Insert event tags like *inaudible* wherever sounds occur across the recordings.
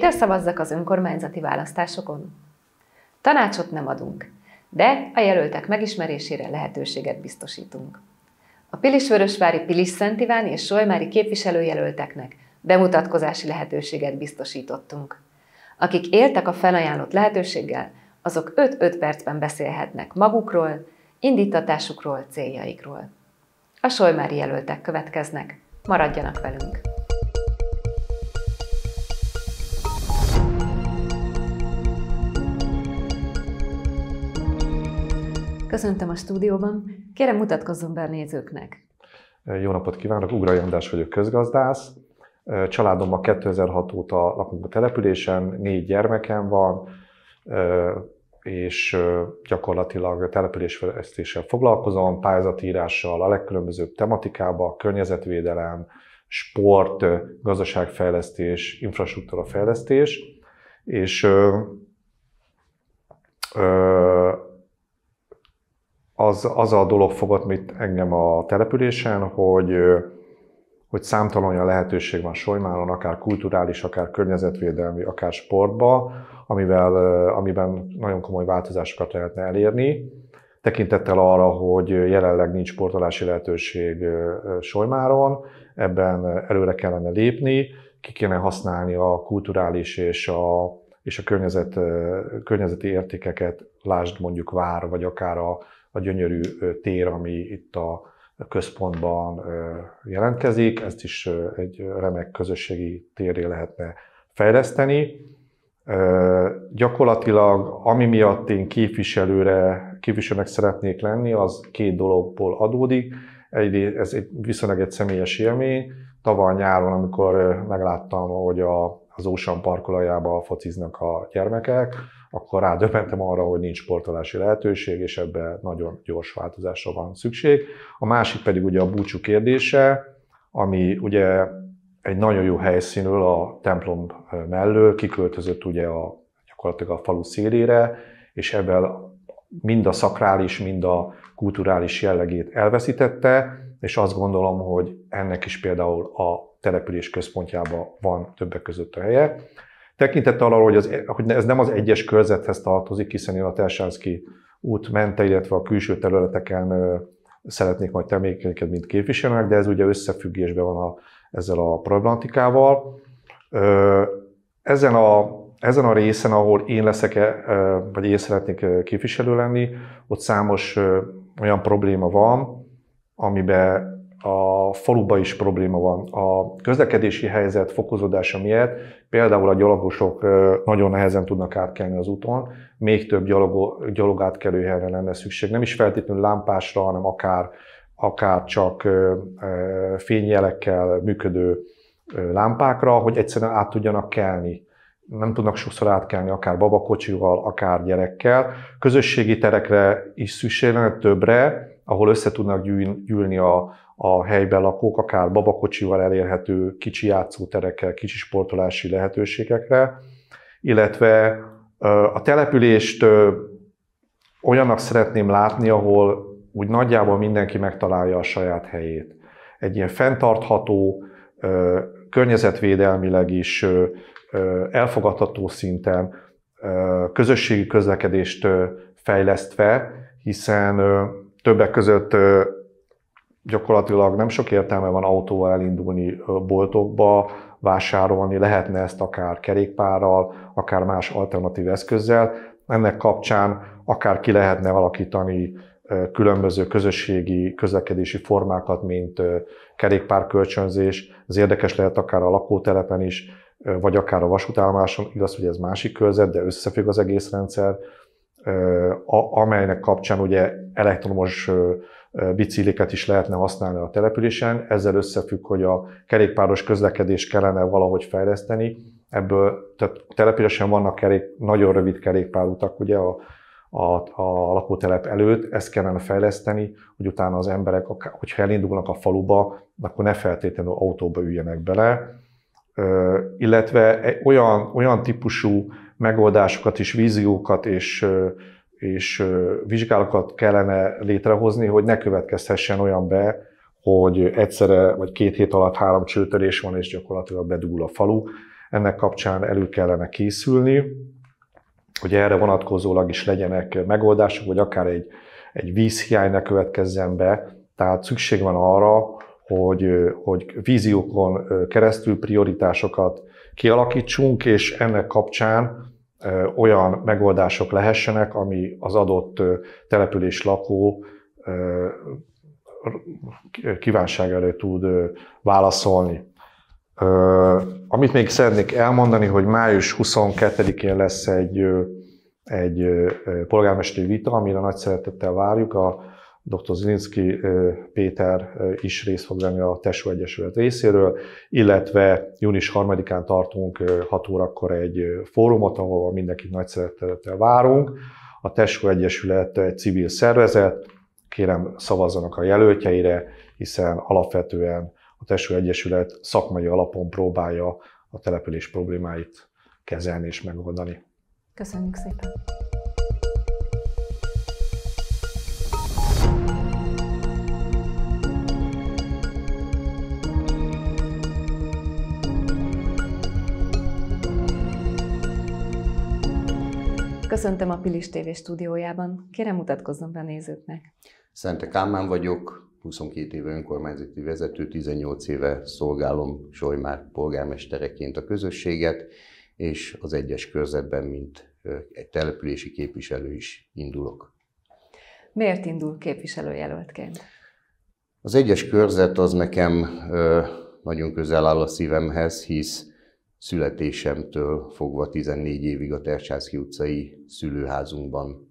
Kire szavazzak az önkormányzati választásokon? Tanácsot nem adunk, de a jelöltek megismerésére lehetőséget biztosítunk. A Pilisvörösvári Pilis Szent Iván és Solymári képviselőjelölteknek bemutatkozási lehetőséget biztosítottunk. Akik éltek a felajánlott lehetőséggel, azok 5-5 percben beszélhetnek magukról, indítatásukról, céljaikról. A Solymári jelöltek következnek. Maradjanak velünk! Köszöntöm a stúdióban. Kérem, mutatkozzon be a nézőknek. Jó napot kívánok, Ugrai András vagyok, közgazdász. Családommal 2006 óta lakunk a településen, négy gyermekem van, és gyakorlatilag településfejlesztéssel foglalkozom, pályázatírással, a legkülönbözőbb tematikába, környezetvédelem, sport, gazdaságfejlesztés, infrastruktúrafejlesztés, és az, az a dolog fogott mit engem a településen, hogy, hogy számtalan olyan lehetőség van Sojmáron, akár kulturális, akár környezetvédelmi, akár sportba, amivel, amiben nagyon komoly változásokat lehetne elérni. Tekintettel arra, hogy jelenleg nincs sportolási lehetőség Sojmáron, ebben előre kellene lépni, ki kéne használni a kulturális és a, és a környezet, környezeti értékeket, lásd mondjuk vár, vagy akár a a gyönyörű tér, ami itt a központban jelentkezik, ezt is egy remek közösségi térré lehetne fejleszteni. Gyakorlatilag, ami miatt én képviselőre, képviselőnek szeretnék lenni, az két dologból adódik. Egy, ez egy viszonylag egy személyes élmény. Tavaly nyáron, amikor megláttam, hogy a, az Ocean parkolajában fociznak a gyermekek, akkor rádöbbentem arra, hogy nincs sportolási lehetőség, és ebben nagyon gyors változásra van szükség. A másik pedig ugye a búcsú kérdése, ami ugye egy nagyon jó helyszínről a templom mellől kiköltözött ugye a, gyakorlatilag a falu szélére, és ebben mind a szakrális, mind a kulturális jellegét elveszítette, és azt gondolom, hogy ennek is például a település központjában van többek között a helye. Tekintettel arra, hogy, az, hogy ez nem az egyes körzethez tartozik, hiszen én a Tersánszki út mente, illetve a külső területeken szeretnék majd tevékenykedni, mint képviselnek, de ez ugye összefüggésben van a, ezzel a problematikával. Ezen a, ezen a részen, ahol én leszek, e, e, vagy én szeretnék e, képviselő lenni, ott számos olyan probléma van, amiben a faluba is probléma van. A közlekedési helyzet fokozódása miatt például a gyalogosok nagyon nehezen tudnak átkelni az úton, még több gyalog, gyalog átkelő helyre lenne szükség. Nem is feltétlenül lámpásra, hanem akár, akár csak fényjelekkel működő lámpákra, hogy egyszerűen át tudjanak kelni nem tudnak sokszor átkelni, akár babakocsival, akár gyerekkel. Közösségi terekre is szükség lenne többre, ahol össze tudnak gyűlni a, a helyben lakók, akár babakocsival elérhető kicsi játszóterekkel, kicsi sportolási lehetőségekre, illetve a települést olyannak szeretném látni, ahol úgy nagyjából mindenki megtalálja a saját helyét. Egy ilyen fenntartható, környezetvédelmileg is elfogadható szinten közösségi közlekedést fejlesztve, hiszen Többek között gyakorlatilag nem sok értelme van autóval elindulni boltokba, vásárolni, lehetne ezt akár kerékpárral, akár más alternatív eszközzel. Ennek kapcsán akár ki lehetne alakítani különböző közösségi közlekedési formákat, mint kerékpárkölcsönzés, ez érdekes lehet akár a lakótelepen is, vagy akár a vasútállomáson, igaz, hogy ez másik körzet, de összefügg az egész rendszer, amelynek kapcsán ugye elektromos bicikliket is lehetne használni a településen. Ezzel összefügg, hogy a kerékpáros közlekedés kellene valahogy fejleszteni. Ebből tehát településen vannak kerék, nagyon rövid kerékpárutak ugye a, a, a lakótelep előtt, ezt kellene fejleszteni, hogy utána az emberek, hogyha elindulnak a faluba, akkor ne feltétlenül autóba üljenek bele, illetve olyan, olyan típusú megoldásokat és víziókat és, és vizsgálatokat kellene létrehozni, hogy ne következhessen olyan be, hogy egyszerre vagy két hét alatt három csőtörés van, és gyakorlatilag bedugul a falu. Ennek kapcsán elő kellene készülni, hogy erre vonatkozólag is legyenek megoldások, vagy akár egy, egy vízhiány ne következzen be. Tehát szükség van arra, hogy, hogy víziókon keresztül prioritásokat kialakítsunk, és ennek kapcsán olyan megoldások lehessenek, ami az adott település lakó kívánság elő tud válaszolni. Amit még szeretnék elmondani, hogy május 22-én lesz egy, egy polgármesteri vita, amire nagy szeretettel várjuk a dr. Zilinszki Péter is részt fog venni a Tesó Egyesület részéről, illetve június 3-án tartunk 6 órakor egy fórumot, ahol mindenkit nagy szeretettel várunk. A Tesó Egyesület egy civil szervezet, kérem szavazzanak a jelöltjeire, hiszen alapvetően a Tesó Egyesület szakmai alapon próbálja a település problémáit kezelni és megoldani. Köszönjük szépen! Köszöntöm a Pilis TV stúdiójában. Kérem mutatkozzon be a nézőknek. Szente Kálmán vagyok, 22 éve önkormányzati vezető, 18 éve szolgálom Solymár polgármestereként a közösséget, és az egyes körzetben, mint egy települési képviselő is indulok. Miért indul képviselőjelöltként? Az egyes körzet az nekem nagyon közel áll a szívemhez, hisz születésemtől fogva 14 évig a Tercsászki utcai szülőházunkban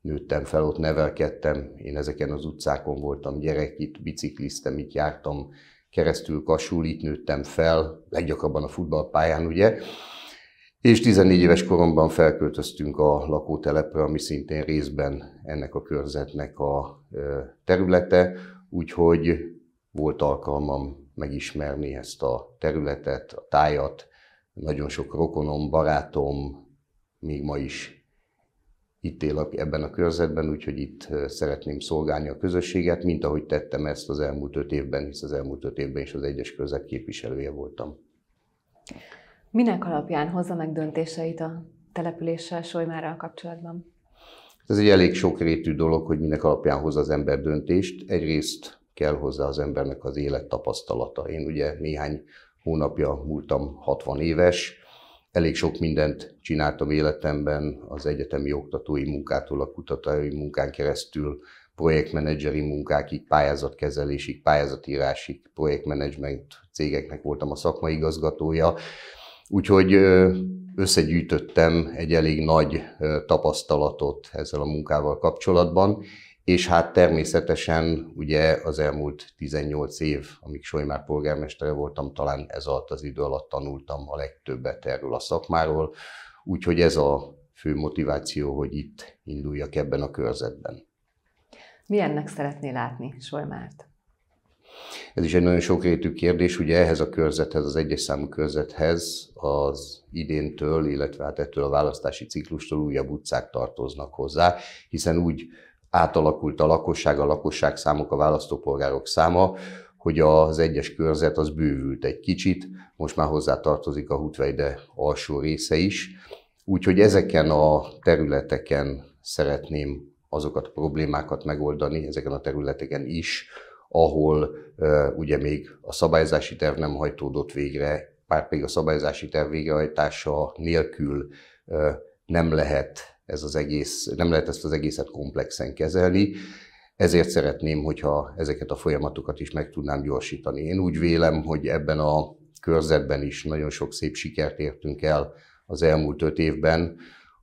nőttem fel, ott nevelkedtem, én ezeken az utcákon voltam gyerek, itt bicikliztem, itt jártam keresztül Kasul, itt nőttem fel, leggyakrabban a futballpályán, ugye. És 14 éves koromban felköltöztünk a lakótelepre, ami szintén részben ennek a körzetnek a területe, úgyhogy volt alkalmam megismerni ezt a területet, a tájat, nagyon sok rokonom, barátom még ma is itt él ebben a körzetben, úgyhogy itt szeretném szolgálni a közösséget, mint ahogy tettem ezt az elmúlt öt évben, hisz az elmúlt öt évben is az egyes közeg képviselője voltam. Minek alapján hozza meg döntéseit a településsel, Solymárral kapcsolatban? Ez egy elég sokrétű dolog, hogy minek alapján hoz az ember döntést. Egyrészt kell hozzá az embernek az élettapasztalata. Én ugye néhány hónapja múltam 60 éves. Elég sok mindent csináltam életemben, az egyetemi oktatói munkától a kutatói munkán keresztül, projektmenedzseri munkákig, pályázatkezelésig, pályázatírásig, projektmenedzsment cégeknek voltam a szakmai igazgatója. Úgyhogy összegyűjtöttem egy elég nagy tapasztalatot ezzel a munkával kapcsolatban, és hát természetesen ugye az elmúlt 18 év, amíg Solymár polgármestere voltam, talán ez alatt az idő alatt tanultam a legtöbbet erről a szakmáról, úgyhogy ez a fő motiváció, hogy itt induljak ebben a körzetben. Milyennek szeretné látni Solymárt? Ez is egy nagyon sokrétű kérdés, ugye ehhez a körzethez, az egyes számú körzethez az idéntől, illetve hát ettől a választási ciklustól újabb utcák tartoznak hozzá, hiszen úgy átalakult a lakosság, a lakosság számok, a választópolgárok száma, hogy az egyes körzet az bővült egy kicsit, most már hozzá tartozik a Hutveide alsó része is. Úgyhogy ezeken a területeken szeretném azokat a problémákat megoldani, ezeken a területeken is, ahol uh, ugye még a szabályzási terv nem hajtódott végre, pár pedig a szabályzási terv végrehajtása nélkül uh, nem lehet ez az egész, nem lehet ezt az egészet komplexen kezelni. Ezért szeretném, hogyha ezeket a folyamatokat is meg tudnám gyorsítani. Én úgy vélem, hogy ebben a körzetben is nagyon sok szép sikert értünk el az elmúlt öt évben.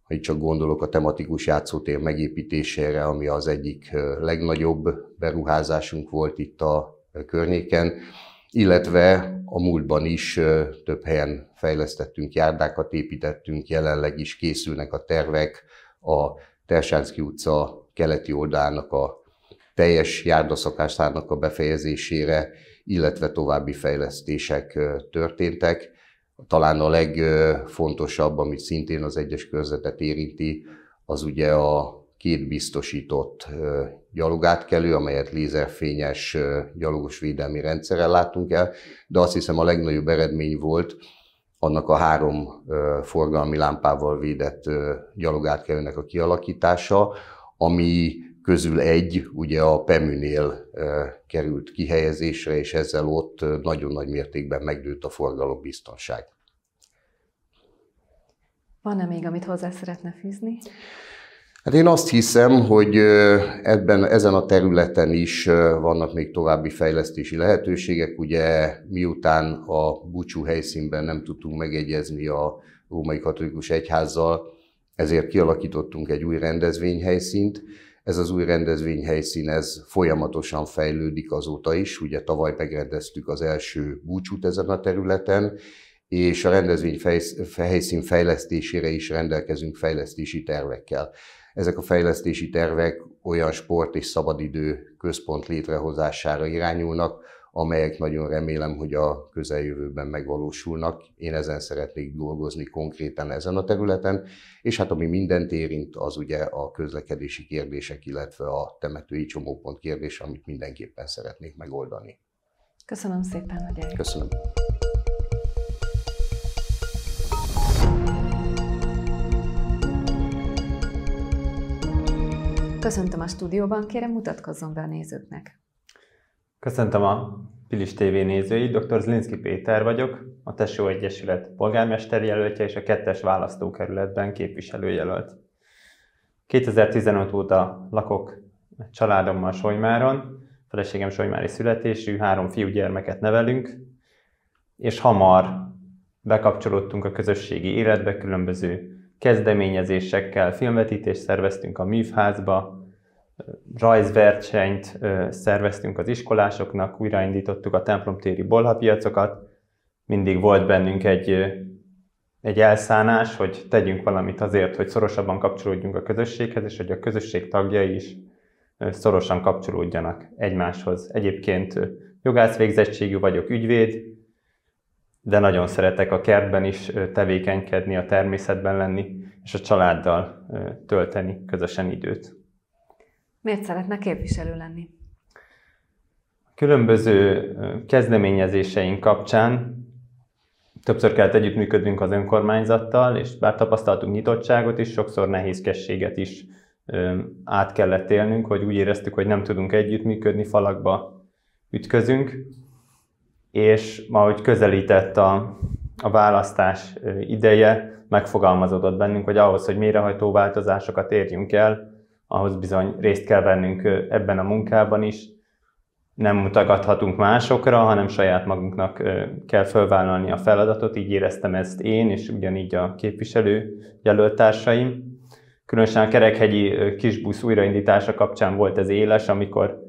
Ha itt csak gondolok a tematikus játszótér megépítésére, ami az egyik legnagyobb beruházásunk volt itt a környéken, illetve a múltban is több helyen fejlesztettünk járdákat, építettünk, jelenleg is készülnek a tervek a Tersánszki utca keleti oldalának a teljes járdaszakásának a befejezésére, illetve további fejlesztések történtek. Talán a legfontosabb, amit szintén az egyes körzetet érinti, az ugye a két biztosított gyalogátkelő, amelyet lézerfényes gyalogos védelmi rendszerrel látunk el, de azt hiszem a legnagyobb eredmény volt, annak a három forgalmi lámpával védett gyalogátkelőnek a kialakítása, ami közül egy ugye a Peműnél került kihelyezésre, és ezzel ott nagyon nagy mértékben megdőlt a forgalom biztonság. Van-e még, amit hozzá szeretne fűzni? Hát én azt hiszem, hogy ebben, ezen a területen is vannak még további fejlesztési lehetőségek. Ugye miután a búcsú helyszínben nem tudtunk megegyezni a Római Katolikus Egyházzal, ezért kialakítottunk egy új rendezvényhelyszínt. Ez az új rendezvényhelyszín, ez folyamatosan fejlődik azóta is. Ugye tavaly megrendeztük az első búcsút ezen a területen, és a rendezvény helyszín fejlesztésére is rendelkezünk fejlesztési tervekkel. Ezek a fejlesztési tervek olyan sport és szabadidő központ létrehozására irányulnak, amelyek nagyon remélem, hogy a közeljövőben megvalósulnak. Én ezen szeretnék dolgozni konkrétan ezen a területen, és hát ami mindent érint, az ugye a közlekedési kérdések, illetve a temetői csomópont kérdés, amit mindenképpen szeretnék megoldani. Köszönöm szépen, hogy eljött. Köszönöm. Köszöntöm a stúdióban, kérem mutatkozzon be a nézőknek. Köszöntöm a Pilis TV nézői, dr. Zlinszki Péter vagyok, a Tesó Egyesület polgármester jelöltje és a kettes választókerületben képviselőjelölt. 2015 óta lakok családommal Solymáron, feleségem Solymári születésű, három fiúgyermeket nevelünk, és hamar bekapcsolódtunk a közösségi életbe, különböző kezdeményezésekkel filmvetítést szerveztünk a művházba, rajzversenyt szerveztünk az iskolásoknak, újraindítottuk a templomtéri bolhapiacokat, mindig volt bennünk egy, egy elszánás, hogy tegyünk valamit azért, hogy szorosabban kapcsolódjunk a közösséghez, és hogy a közösség tagjai is szorosan kapcsolódjanak egymáshoz. Egyébként jogász végzettségű vagyok, ügyvéd, de nagyon szeretek a kertben is tevékenykedni, a természetben lenni, és a családdal tölteni közösen időt. Miért szeretne képviselő lenni? Különböző kezdeményezéseink kapcsán többször kellett együttműködnünk az önkormányzattal, és bár tapasztaltunk nyitottságot is, sokszor nehézkességet is át kellett élnünk, hogy úgy éreztük, hogy nem tudunk együttműködni, falakba ütközünk és ma, hogy közelített a, a választás ideje, megfogalmazódott bennünk, hogy ahhoz, hogy mérehajtó változásokat érjünk el, ahhoz bizony részt kell vennünk ebben a munkában is. Nem mutagathatunk másokra, hanem saját magunknak kell fölvállalni a feladatot, így éreztem ezt én, és ugyanígy a képviselő jelöltársaim. Különösen a Kerekhegyi kisbusz újraindítása kapcsán volt ez éles, amikor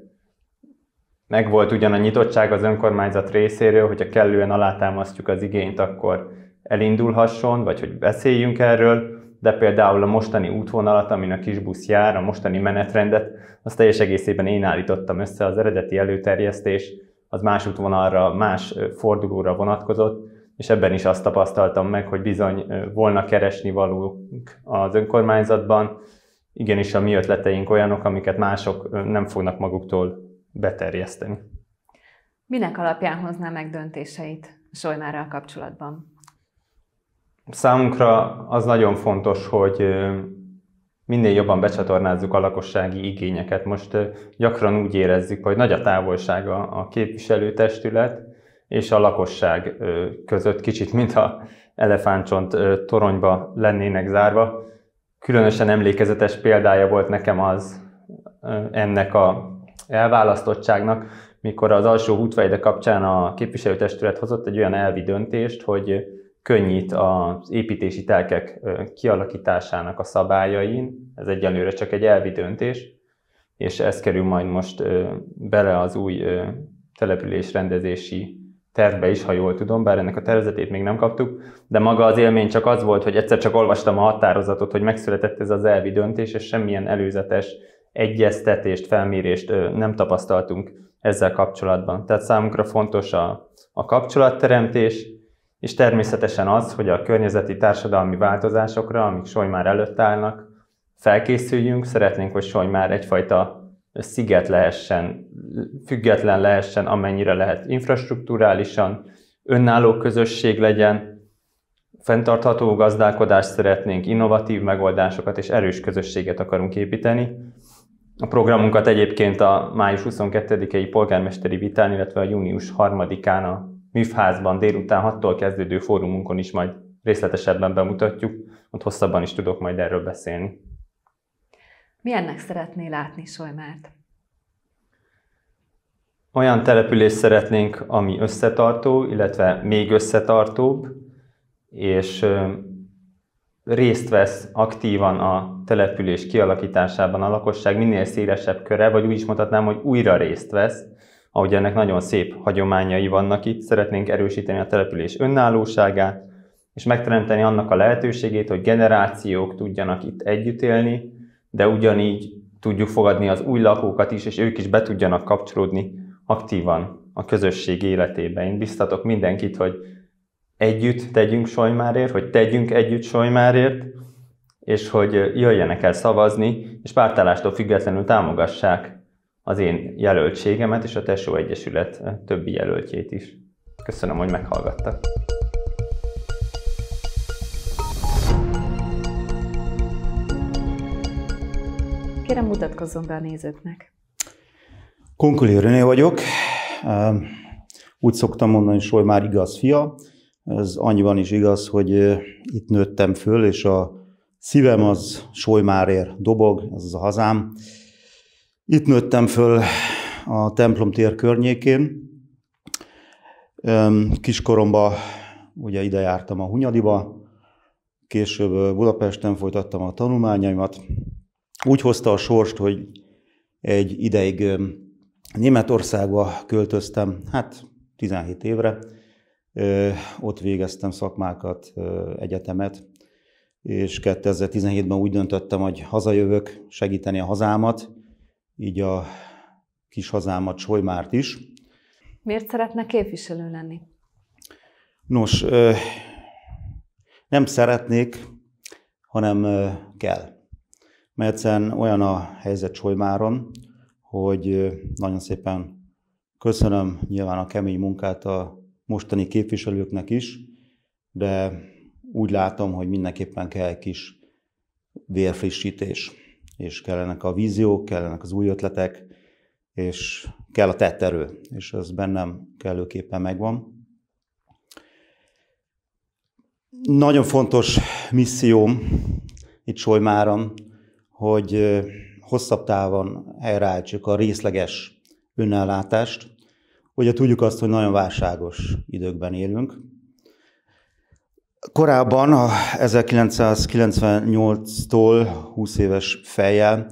megvolt ugyan a nyitottság az önkormányzat részéről, hogyha kellően alátámasztjuk az igényt, akkor elindulhasson, vagy hogy beszéljünk erről, de például a mostani útvonalat, amin a kisbusz jár, a mostani menetrendet, azt teljes egészében én állítottam össze, az eredeti előterjesztés az más útvonalra, más fordulóra vonatkozott, és ebben is azt tapasztaltam meg, hogy bizony volna keresni valók az önkormányzatban, igenis a mi ötleteink olyanok, amiket mások nem fognak maguktól beterjeszteni. Minek alapján hozná meg döntéseit Solymárral kapcsolatban? Számunkra az nagyon fontos, hogy minél jobban becsatornázzuk a lakossági igényeket. Most gyakran úgy érezzük, hogy nagy a távolsága a képviselőtestület és a lakosság között, kicsit mintha elefántcsont toronyba lennének zárva. Különösen emlékezetes példája volt nekem az ennek a elválasztottságnak, mikor az alsó hútvejde kapcsán a képviselőtestület hozott egy olyan elvi döntést, hogy könnyít az építési telkek kialakításának a szabályain, ez egyelőre csak egy elvi döntés, és ez kerül majd most bele az új település rendezési tervbe is, ha jól tudom, bár ennek a tervezetét még nem kaptuk, de maga az élmény csak az volt, hogy egyszer csak olvastam a határozatot, hogy megszületett ez az elvi döntés, és semmilyen előzetes egyeztetést, felmérést nem tapasztaltunk ezzel kapcsolatban. Tehát számunkra fontos a, a kapcsolatteremtés, és természetesen az, hogy a környezeti társadalmi változásokra, amik soly már előtt állnak, felkészüljünk, szeretnénk, hogy soly már egyfajta sziget lehessen, független lehessen, amennyire lehet infrastruktúrálisan, önálló közösség legyen, fenntartható gazdálkodást szeretnénk, innovatív megoldásokat és erős közösséget akarunk építeni, a programunkat egyébként a május 22-i polgármesteri vitán, illetve a június 3-án a MIF-házban délután 6-tól kezdődő fórumunkon is majd részletesebben bemutatjuk, ott hosszabban is tudok majd erről beszélni. Milyennek szeretné látni Solymárt? Olyan települést szeretnénk, ami összetartó, illetve még összetartóbb, és részt vesz aktívan a település kialakításában a lakosság minél szélesebb köre, vagy úgy is mondhatnám, hogy újra részt vesz, ahogy ennek nagyon szép hagyományai vannak itt, szeretnénk erősíteni a település önállóságát, és megteremteni annak a lehetőségét, hogy generációk tudjanak itt együtt élni, de ugyanígy tudjuk fogadni az új lakókat is, és ők is be tudjanak kapcsolódni aktívan a közösség életébe. Én biztatok mindenkit, hogy együtt tegyünk Sojmárért, hogy tegyünk együtt Sojmárért, és hogy jöjjenek el szavazni, és pártállástól függetlenül támogassák az én jelöltségemet és a Tesó Egyesület többi jelöltjét is. Köszönöm, hogy meghallgattak. Kérem, mutatkozzon be a nézőknek. Konkuli René vagyok. Úgy szoktam mondani, hogy már igaz fia. Ez annyiban is igaz, hogy itt nőttem föl, és a szívem az Solymárér dobog, ez az a hazám. Itt nőttem föl a templom tér környékén. Kiskoromban ugye ide jártam a Hunyadiba, később Budapesten folytattam a tanulmányaimat. Úgy hozta a sorst, hogy egy ideig Németországba költöztem, hát 17 évre, ott végeztem szakmákat, egyetemet, és 2017-ben úgy döntöttem, hogy hazajövök segíteni a hazámat, így a kis hazámat, Solymárt is. Miért szeretne képviselő lenni? Nos, nem szeretnék, hanem kell. Mert egyszerűen olyan a helyzet Solymáron, hogy nagyon szépen köszönöm nyilván a kemény munkát a mostani képviselőknek is, de úgy látom, hogy mindenképpen kell egy kis vérfrissítés, és kellenek a víziók, kellenek az új ötletek, és kell a tetterő, és ez bennem kellőképpen megvan. Nagyon fontos misszióm itt Solymáron, hogy hosszabb távon helyreállítsuk a részleges önellátást, Ugye tudjuk azt, hogy nagyon válságos időkben élünk. Korábban, a 1998-tól 20 éves fejjel,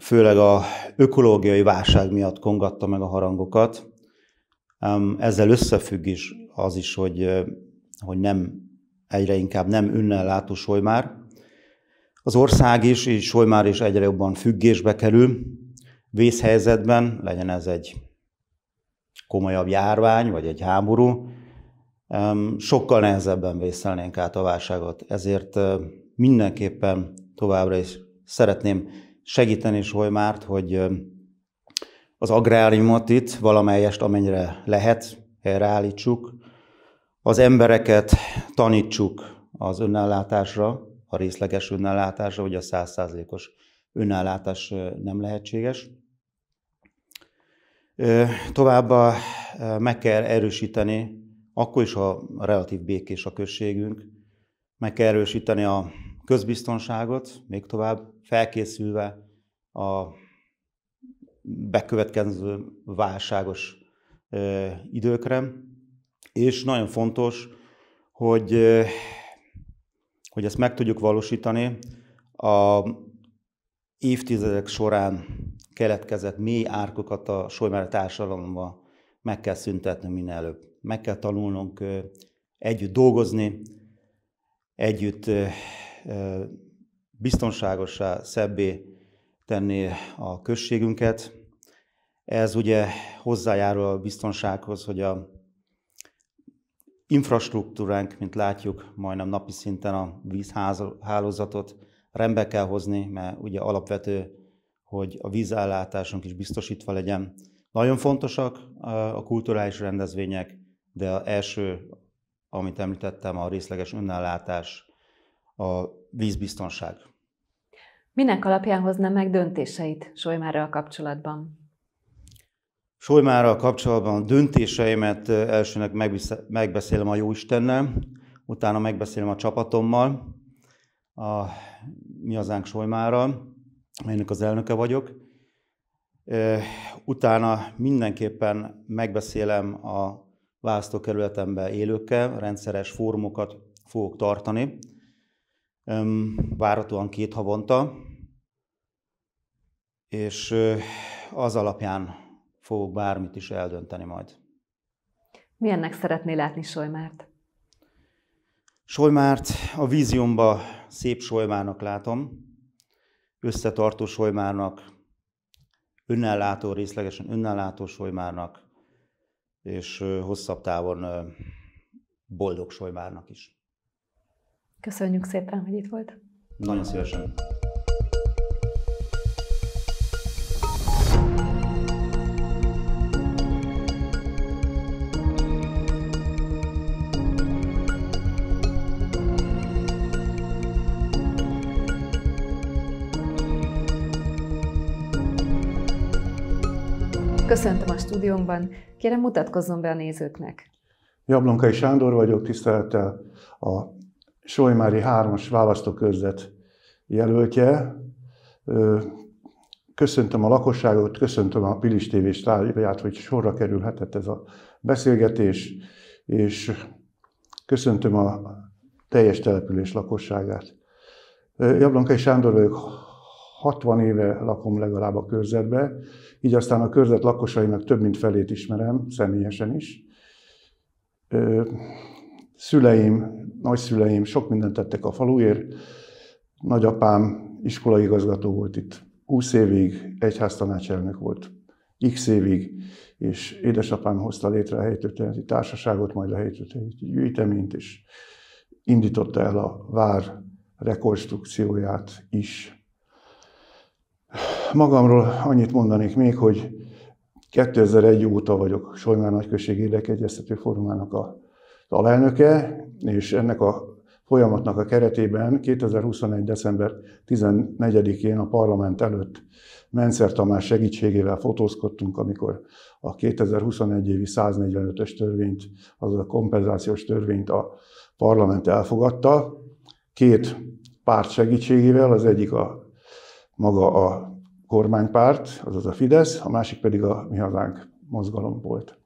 főleg a ökológiai válság miatt kongatta meg a harangokat. Ezzel összefügg is az is, hogy, hogy nem egyre inkább nem ünnel látó Solymár. Az ország is, így Solymár is egyre jobban függésbe kerül, vészhelyzetben, legyen ez egy komolyabb járvány, vagy egy háború, sokkal nehezebben vészelnénk át a válságot. Ezért mindenképpen továbbra is szeretném segíteni Solymárt, hogy az agráriumot itt valamelyest amennyire lehet, helyreállítsuk, az embereket tanítsuk az önellátásra, a részleges önellátásra, hogy a százszázalékos önellátás nem lehetséges. Továbbá meg kell erősíteni, akkor is, ha relatív békés a községünk, meg kell erősíteni a közbiztonságot, még tovább felkészülve a bekövetkező válságos időkre. És nagyon fontos, hogy, hogy ezt meg tudjuk valósítani. A évtizedek során keletkezett mély árkokat a Solymár társadalomba meg kell szüntetni minél előbb. Meg kell tanulnunk együtt dolgozni, együtt biztonságosá, szebbé tenni a községünket. Ez ugye hozzájárul a biztonsághoz, hogy a infrastruktúránk, mint látjuk, majdnem napi szinten a vízhálózatot rendbe kell hozni, mert ugye alapvető hogy a vízállátásunk is biztosítva legyen. Nagyon fontosak a kulturális rendezvények, de az első, amit említettem, a részleges önállátás, a vízbiztonság. Minek alapján hozna meg döntéseit Solymárral kapcsolatban? Solymárral kapcsolatban a döntéseimet elsőnek megbeszélem a Jóistennel, utána megbeszélem a csapatommal, a Mi Hazánk Solymárral, melynek az elnöke vagyok. Utána mindenképpen megbeszélem a választókerületembe élőkkel, rendszeres fórumokat fogok tartani, várhatóan két havonta, és az alapján fogok bármit is eldönteni majd. Milyennek szeretné látni Solymárt? Solymárt a víziumba szép Solymárnak látom, összetartó solymárnak, önellátó, részlegesen önellátó solymárnak, és hosszabb távon boldog solymárnak is. Köszönjük szépen, hogy itt volt. Nagyon szívesen. Köszöntöm a stúdiómban, kérem mutatkozzon be a nézőknek. Jablonkai Sándor vagyok, tisztelettel a Solymári 3-as választókörzet jelöltje. Köszöntöm a lakosságot, köszöntöm a Pilis TV stárját, hogy sorra kerülhetett ez a beszélgetés, és köszöntöm a teljes település lakosságát. Jablonkai Sándor vagyok, 60 éve lakom legalább a körzetbe, így aztán a körzet lakosainak több mint felét ismerem, személyesen is. Szüleim, nagyszüleim sok mindent tettek a faluért, nagyapám iskolaigazgató volt itt 20 évig, egyháztanácselnök volt x évig, és édesapám hozta létre a helytörténeti társaságot, majd a helytörténeti gyűjteményt, és indította el a vár rekonstrukcióját is. Magamról annyit mondanék még, hogy 2001 óta vagyok Solymár Nagyközség Érdekegyeztető Fórumának a alelnöke, és ennek a folyamatnak a keretében 2021. december 14-én a parlament előtt Menszer Tamás segítségével fotózkodtunk, amikor a 2021 évi 145-ös törvényt, azaz a kompenzációs törvényt a parlament elfogadta. Két párt segítségével, az egyik a maga a kormánypárt, azaz a Fidesz, a másik pedig a Mi Hazánk mozgalom volt.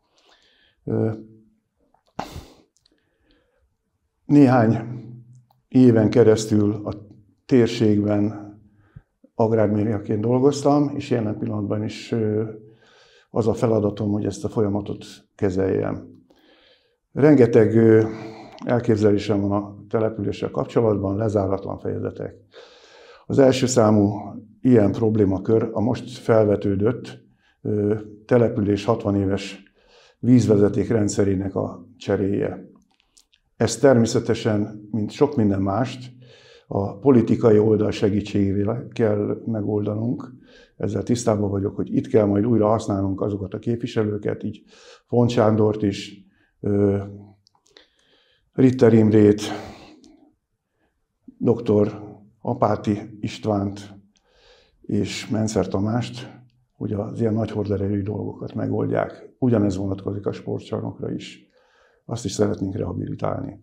Néhány éven keresztül a térségben agrármérnökként dolgoztam, és jelen pillanatban is az a feladatom, hogy ezt a folyamatot kezeljem. Rengeteg elképzelésem van a településsel kapcsolatban, lezáratlan fejezetek. Az első számú ilyen problémakör a most felvetődött település 60 éves vízvezeték rendszerének a cseréje. Ez természetesen, mint sok minden mást, a politikai oldal segítségével kell megoldanunk. Ezzel tisztában vagyok, hogy itt kell majd újra használnunk azokat a képviselőket, így Font Sándort is, Ritter Imrét, dr. Apáti Istvánt és Menszer Tamást, hogy az ilyen nagy horderejű dolgokat megoldják. Ugyanez vonatkozik a sportcsarnokra is. Azt is szeretnénk rehabilitálni.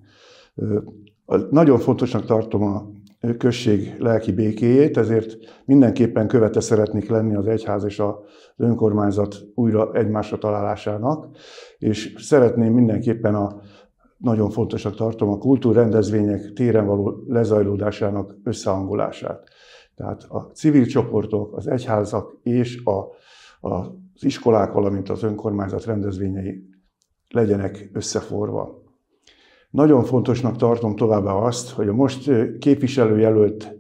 Nagyon fontosnak tartom a község lelki békéjét, ezért mindenképpen követe szeretnék lenni az egyház és az önkormányzat újra egymásra találásának, és szeretném mindenképpen a nagyon fontosnak tartom a kultúrrendezvények téren való lezajlódásának összehangolását. Tehát a civil csoportok, az egyházak és a, a az iskolák, valamint az önkormányzat rendezvényei legyenek összeforva. Nagyon fontosnak tartom továbbá azt, hogy a most képviselőjelölt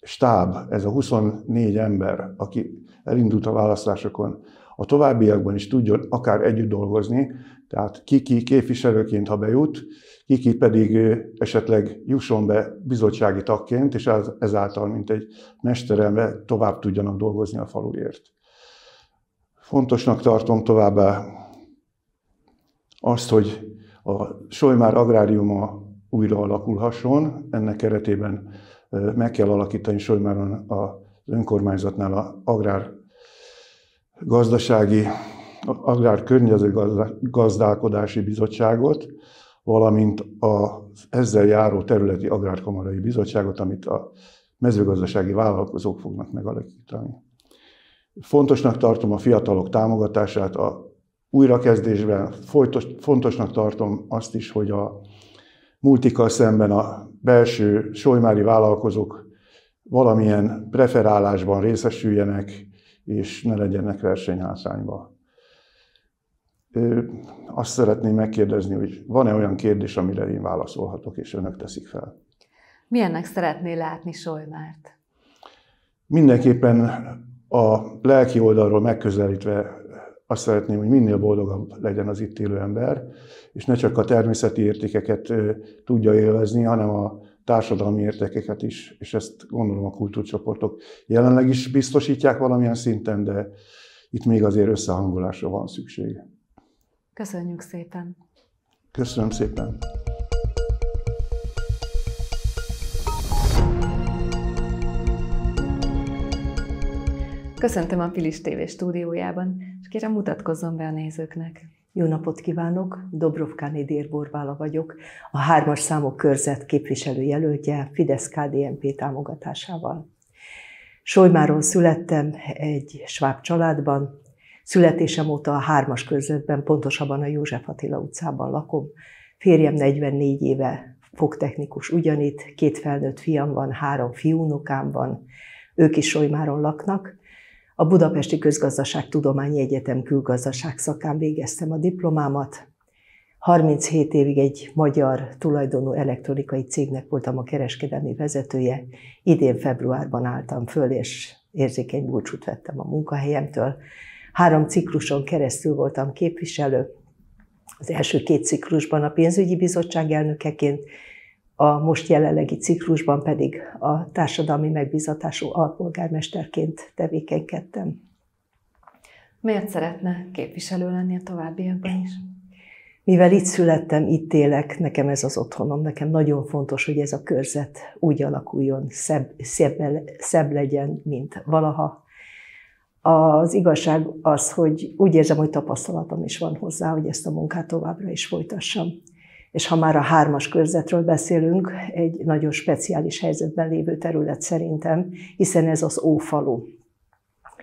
stáb, ez a 24 ember, aki elindult a választásokon, a továbbiakban is tudjon akár együtt dolgozni, tehát kiki képviselőként, ha bejut, kiki pedig esetleg jusson be bizottsági tagként, és ezáltal, mint egy mesterembe tovább tudjanak dolgozni a faluért. Fontosnak tartom továbbá azt, hogy a Solymár agráriuma újra alakulhasson. Ennek keretében meg kell alakítani Solymáron az önkormányzatnál a agrár gazdasági, agrár gazdálkodási bizottságot, valamint az ezzel járó területi agrárkamarai bizottságot, amit a mezőgazdasági vállalkozók fognak megalakítani. Fontosnak tartom a fiatalok támogatását a újrakezdésben, folytos, fontosnak tartom azt is, hogy a multikkal szemben a belső solymári vállalkozók valamilyen preferálásban részesüljenek, és ne legyenek versenyhátrányba. Azt szeretném megkérdezni, hogy van-e olyan kérdés, amire én válaszolhatok, és önök teszik fel. Milyennek szeretné látni Solymárt? Mindenképpen a lelki oldalról megközelítve azt szeretném, hogy minél boldogabb legyen az itt élő ember, és ne csak a természeti értékeket tudja élvezni, hanem a társadalmi értékeket is, és ezt gondolom a kultúrcsoportok jelenleg is biztosítják valamilyen szinten, de itt még azért összehangolásra van szükség. Köszönjük szépen! Köszönöm szépen! Köszöntöm a Pilis TV stúdiójában, és kérem mutatkozzon be a nézőknek. Jó napot kívánok! Dobrovkáni Dérborvála vagyok, a hármas számú körzet képviselőjelöltje fidesz KDMP támogatásával. Solymáron születtem egy sváb családban, születésem óta a hármas körzetben, pontosabban a József Attila utcában lakom. Férjem 44 éve fogtechnikus ugyanitt, két felnőtt fiam van, három fiúnokám van, ők is Solymáron laknak, a Budapesti Közgazdaságtudományi Egyetem külgazdaság szakán végeztem a diplomámat. 37 évig egy magyar tulajdonú elektronikai cégnek voltam a kereskedelmi vezetője. Idén februárban álltam föl, és érzékeny búcsút vettem a munkahelyemtől. Három cikluson keresztül voltam képviselő. Az első két ciklusban a pénzügyi bizottság elnökeként, a most jelenlegi ciklusban pedig a társadalmi megbízatású alpolgármesterként tevékenykedtem. Miért szeretne képviselő lenni a továbbiakban is? Mivel itt születtem, itt élek, nekem ez az otthonom, nekem nagyon fontos, hogy ez a körzet úgy alakuljon, szebb, szebb, szebb legyen, mint valaha. Az igazság az, hogy úgy érzem, hogy tapasztalatom is van hozzá, hogy ezt a munkát továbbra is folytassam és ha már a hármas körzetről beszélünk, egy nagyon speciális helyzetben lévő terület szerintem, hiszen ez az Ófalu.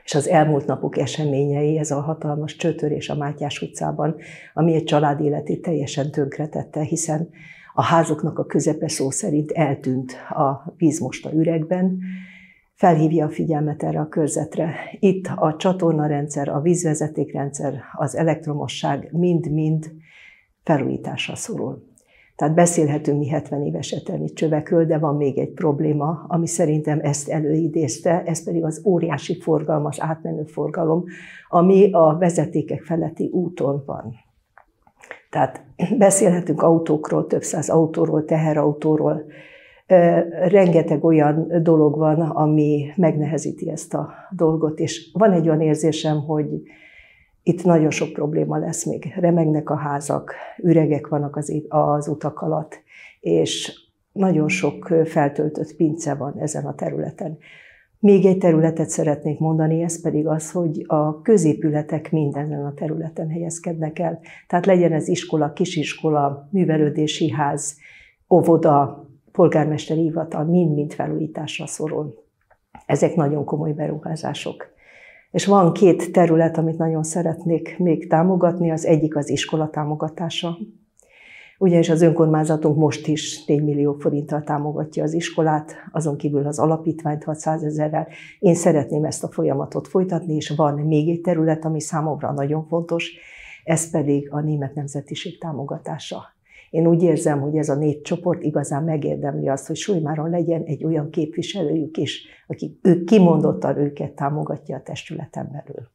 És az elmúlt napok eseményei, ez a hatalmas csötörés a Mátyás utcában, ami egy család életét teljesen tönkretette, hiszen a házoknak a közepe szó szerint eltűnt a vízmosta üregben, felhívja a figyelmet erre a körzetre. Itt a csatornarendszer, a vízvezetékrendszer, az elektromosság mind-mind felújításra szorul. Tehát beszélhetünk mi 70 éves etelmi csövekről, de van még egy probléma, ami szerintem ezt előidézte, ez pedig az óriási forgalmas átmenő forgalom, ami a vezetékek feletti úton van. Tehát beszélhetünk autókról, több száz autóról, teherautóról, rengeteg olyan dolog van, ami megnehezíti ezt a dolgot, és van egy olyan érzésem, hogy itt nagyon sok probléma lesz még. Remegnek a házak, üregek vannak az, az utak alatt, és nagyon sok feltöltött pince van ezen a területen. Még egy területet szeretnék mondani, ez pedig az, hogy a középületek mindenen a területen helyezkednek el. Tehát legyen ez iskola, kisiskola, művelődési ház, óvoda, polgármesteri hivatal, mind-mind felújításra szorul. Ezek nagyon komoly beruházások. És van két terület, amit nagyon szeretnék még támogatni, az egyik az iskola támogatása. Ugyanis az önkormányzatunk most is 4 millió forinttal támogatja az iskolát, azon kívül az alapítványt 600 ezerrel. Én szeretném ezt a folyamatot folytatni, és van még egy terület, ami számomra nagyon fontos, ez pedig a német nemzetiség támogatása. Én úgy érzem, hogy ez a négy csoport igazán megérdemli azt, hogy Súlymáron legyen egy olyan képviselőjük is, aki ők kimondottan őket támogatja a testületen belül.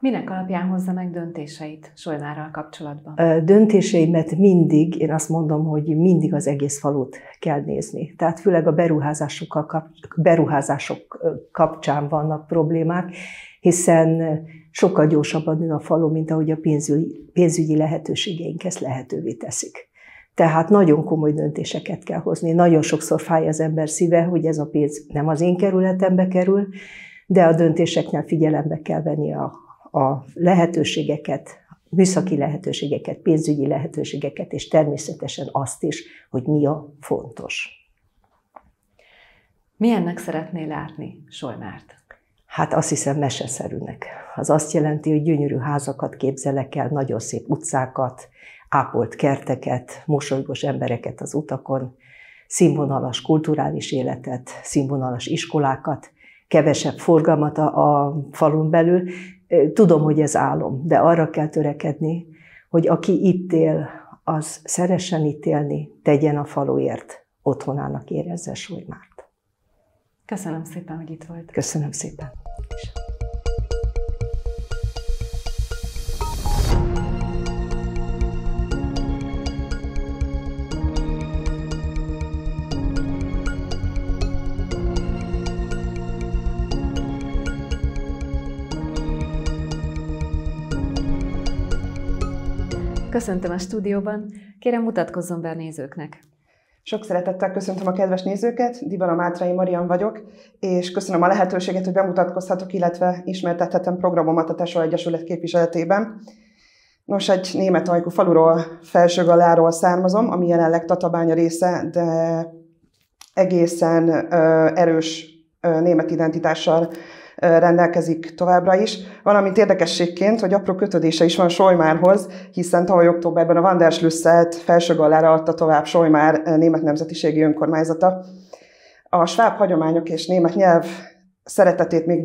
Minek alapján hozza meg döntéseit Solymárral kapcsolatban? Döntéseimet mindig, én azt mondom, hogy mindig az egész falut kell nézni. Tehát főleg a beruházásokkal beruházások kapcsán vannak problémák, hiszen sokkal gyorsabban nő a falu, mint ahogy a pénzügyi, pénzügyi lehetőségeink ezt lehetővé teszik. Tehát nagyon komoly döntéseket kell hozni. Nagyon sokszor fáj az ember szíve, hogy ez a pénz nem az én kerületembe kerül, de a döntéseknél figyelembe kell venni a, a lehetőségeket, műszaki lehetőségeket, pénzügyi lehetőségeket, és természetesen azt is, hogy mi a fontos. Milyennek szeretné látni Solnárt? hát azt hiszem meseszerűnek. Az azt jelenti, hogy gyönyörű házakat képzelek el, nagyon szép utcákat, ápolt kerteket, mosolygos embereket az utakon, színvonalas kulturális életet, színvonalas iskolákat, kevesebb forgalmat a, a falun belül. Tudom, hogy ez álom, de arra kell törekedni, hogy aki itt él, az szeressen itt élni, tegyen a faluért, otthonának érezze súlymát. Köszönöm szépen, hogy itt volt. Köszönöm szépen. Köszöntöm a stúdióban, kérem mutatkozzon be a nézőknek. Sok szeretettel köszöntöm a kedves nézőket, a Mátrai Marian vagyok, és köszönöm a lehetőséget, hogy bemutatkozhatok, illetve ismertethetem programomat a Tesó Egyesület képviseletében. Nos, egy német ajkú faluról, Felsőgaláról származom, ami jelenleg Tatabánya része, de egészen ö, erős ö, német identitással rendelkezik továbbra is. Valamint érdekességként, hogy apró kötődése is van Solymárhoz, hiszen tavaly októberben a Vanderslüsszelt gallára adta tovább Solymár német nemzetiségi önkormányzata. A sváb hagyományok és német nyelv szeretetét még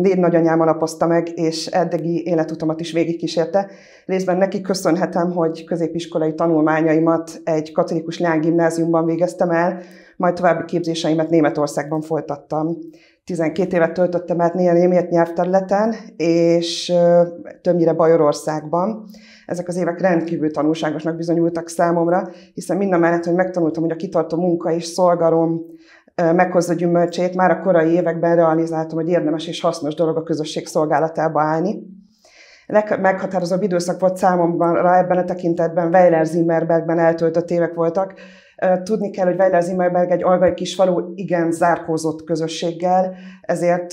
dédnagyanyám alapozta meg, és eddigi életutamat is végigkísérte. Részben neki köszönhetem, hogy középiskolai tanulmányaimat egy katolikus gimnáziumban végeztem el, majd további képzéseimet Németországban folytattam. 12 évet töltöttem át német nyelvterületen, és többnyire Bajorországban. Ezek az évek rendkívül tanulságosnak bizonyultak számomra, hiszen mind a mellett, hogy megtanultam, hogy a kitartó munka és szolgalom meghozza gyümölcsét, már a korai években realizáltam, hogy érdemes és hasznos dolog a közösség szolgálatába állni. Meghatározóbb időszak volt számomra ebben a tekintetben, Weiler Zimmerbergben eltöltött évek voltak, Tudni kell, hogy Weiler Zimmerberg egy algai falu igen zárkózott közösséggel, ezért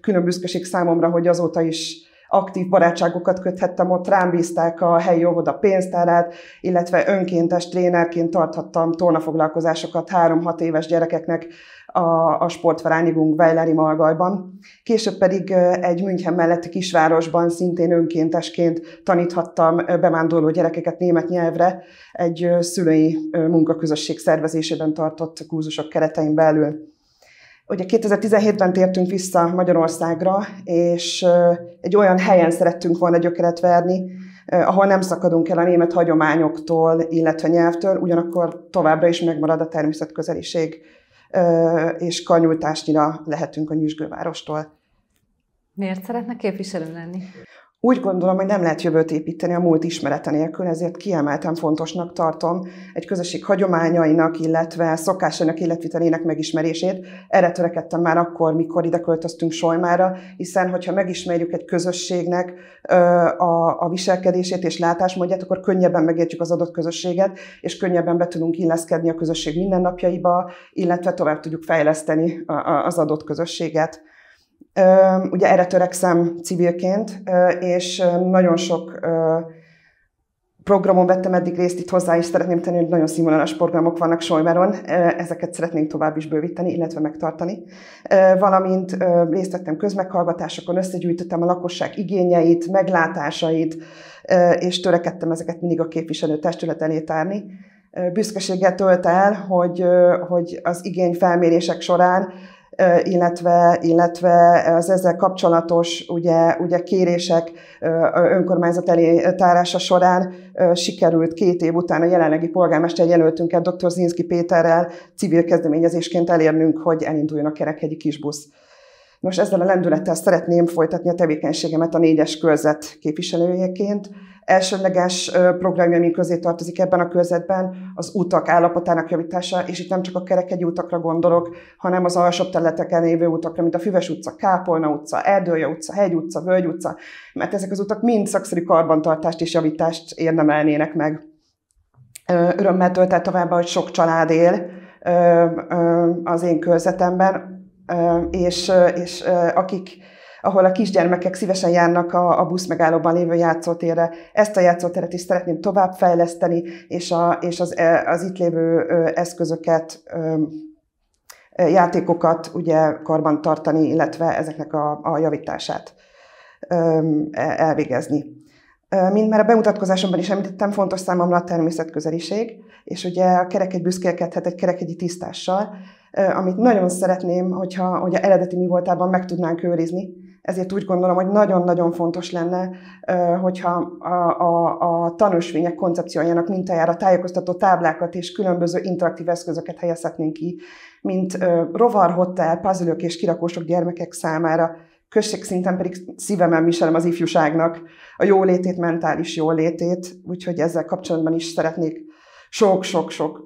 külön büszkeség számomra, hogy azóta is aktív barátságokat köthettem ott, rám bízták a helyi óvoda pénztárát, illetve önkéntes trénerként tarthattam tornafoglalkozásokat 3-6 éves gyerekeknek a, a sportvereinigung Weileri Malgajban. Később pedig egy München melletti kisvárosban szintén önkéntesként taníthattam bevándorló gyerekeket német nyelvre egy szülői munkaközösség szervezésében tartott kurzusok keretein belül. Ugye 2017-ben tértünk vissza Magyarországra, és egy olyan helyen szerettünk volna gyökeret verni, ahol nem szakadunk el a német hagyományoktól, illetve nyelvtől, ugyanakkor továbbra is megmarad a természetközeliség, és kanyultásnyira lehetünk a Nyüzsgővárostól. Miért szeretne képviselő lenni? Úgy gondolom, hogy nem lehet jövőt építeni a múlt ismerete nélkül, ezért kiemelten fontosnak tartom egy közösség hagyományainak, illetve szokásainak életvitelének megismerését. Erre törekedtem már akkor, mikor ide költöztünk Solymára, hiszen hogyha megismerjük egy közösségnek a, a viselkedését és látásmódját, akkor könnyebben megértjük az adott közösséget, és könnyebben be tudunk illeszkedni a közösség mindennapjaiba, illetve tovább tudjuk fejleszteni az adott közösséget. Ugye erre törekszem civilként, és nagyon sok programon vettem eddig részt itt hozzá, és szeretném tenni, hogy nagyon színvonalas programok vannak Solymeron, ezeket szeretnénk tovább is bővíteni, illetve megtartani. Valamint részt vettem közmeghallgatásokon, összegyűjtöttem a lakosság igényeit, meglátásait, és törekedtem ezeket mindig a testület elé tárni. Büszkeséggel tölt el, hogy, hogy az igényfelmérések során illetve, illetve az ezzel kapcsolatos ugye, ugye kérések önkormányzat elé tárása során sikerült két év után a jelenlegi polgármester jelöltünket, dr. Zinszki Péterrel civil kezdeményezésként elérnünk, hogy elinduljon a kerekhegyi kisbusz most ezzel a lendülettel szeretném folytatni a tevékenységemet a négyes körzet képviselőjeként. Elsődleges programjaim közé tartozik ebben a körzetben az utak állapotának javítása, és itt nem csak a kerekegyi utakra gondolok, hanem az alsóbb területeken lévő utakra, mint a Füves utca, Kápolna utca, Erdője utca, Hegy utca, Völgy utca, mert ezek az utak mind szakszerű karbantartást és javítást érdemelnének meg. Örömmel tölt továbbá, hogy sok család él az én körzetemben, és, és akik, ahol a kisgyermekek szívesen járnak a, a megállóban lévő játszótérre. Ezt a játszóteret is szeretném továbbfejleszteni, és, a, és az, e, az itt lévő eszközöket, játékokat ugye karban tartani, illetve ezeknek a, a javítását e, elvégezni. Mint már a bemutatkozásomban is említettem, fontos számomra a természetközeliség, és ugye a kerek egy büszkélkedhet egy egy tisztással, amit nagyon szeretném, hogyha, hogyha eredeti mi voltában meg tudnánk őrizni. Ezért úgy gondolom, hogy nagyon-nagyon fontos lenne, hogyha a, a, a tanúsvények koncepciójának mintájára tájékoztató táblákat és különböző interaktív eszközöket helyezhetnénk ki, mint rovarhotel, puzzle és kirakósok gyermekek számára, szinten pedig szívemben viselem az ifjúságnak a jólétét, mentális jólétét, úgyhogy ezzel kapcsolatban is szeretnék sok-sok-sok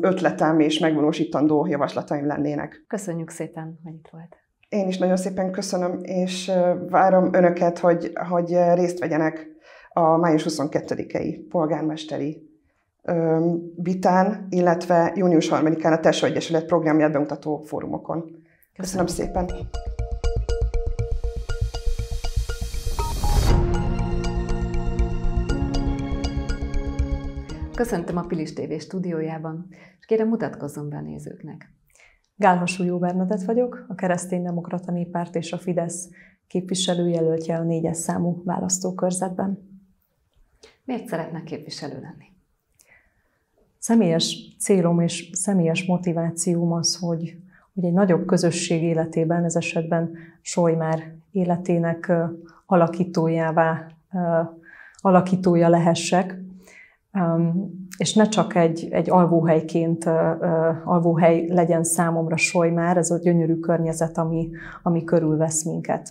ötletem és megvalósítandó javaslataim lennének. Köszönjük szépen, hogy itt volt. Én is nagyon szépen köszönöm, és várom önöket, hogy, hogy részt vegyenek a május 22-i polgármesteri vitán, illetve június 3-án a Tesó Egyesület programját bemutató fórumokon. Köszönöm, Köszönöm szépen! Köszöntöm a Pilis TV stúdiójában, és kérem mutatkozzon be a nézőknek. Gálvasú Jó Bernadett vagyok, a Keresztény Demokrata Néppárt és a Fidesz képviselőjelöltje a négyes számú választókörzetben. Miért szeretne képviselő lenni? Személyes célom és személyes motivációm az, hogy, hogy egy nagyobb közösség életében, ez esetben már életének alakítójává, alakítója lehessek, és ne csak egy, egy alvóhelyként alvóhely legyen számomra soly már, ez a gyönyörű környezet, ami, ami körülvesz minket.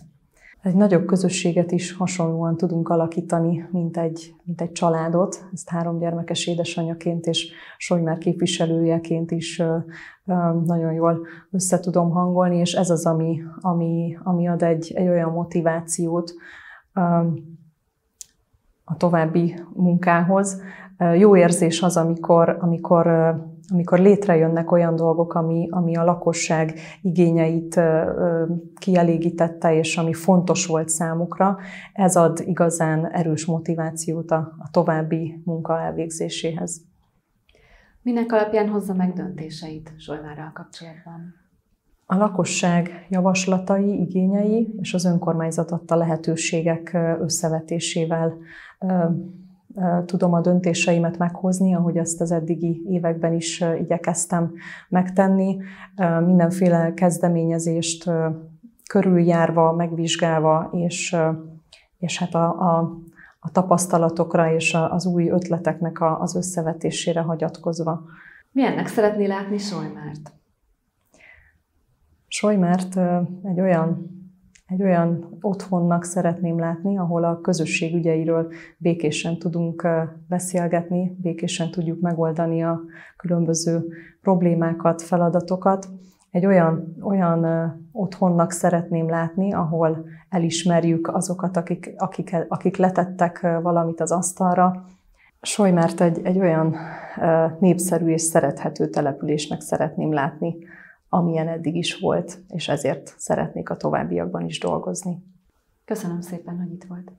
Egy nagyobb közösséget is hasonlóan tudunk alakítani, mint egy, mint egy családot. Ezt három gyermekes édesanyjaként és Solymár képviselőjeként is nagyon jól össze tudom hangolni, és ez az, ami, ami, ami ad egy, egy olyan motivációt a további munkához, jó érzés az, amikor, amikor, amikor létrejönnek olyan dolgok, ami, ami a lakosság igényeit kielégítette, és ami fontos volt számukra. Ez ad igazán erős motivációt a, a további munka elvégzéséhez. Minek alapján hozza meg döntéseit Zsolvárral kapcsolatban? A lakosság javaslatai, igényei és az önkormányzat adta lehetőségek összevetésével tudom a döntéseimet meghozni, ahogy ezt az eddigi években is igyekeztem megtenni. Mindenféle kezdeményezést körüljárva, megvizsgálva, és, és hát a, a, a tapasztalatokra és az új ötleteknek az összevetésére hagyatkozva. Milyennek szeretné látni Solymárt? Solymárt egy olyan egy olyan otthonnak szeretném látni, ahol a közösség ügyeiről békésen tudunk beszélgetni, békésen tudjuk megoldani a különböző problémákat, feladatokat. Egy olyan, olyan otthonnak szeretném látni, ahol elismerjük azokat, akik, akik, akik letettek valamit az asztalra. Solymert egy, egy olyan népszerű és szerethető településnek szeretném látni, amilyen eddig is volt, és ezért szeretnék a továbbiakban is dolgozni. Köszönöm szépen, hogy itt volt.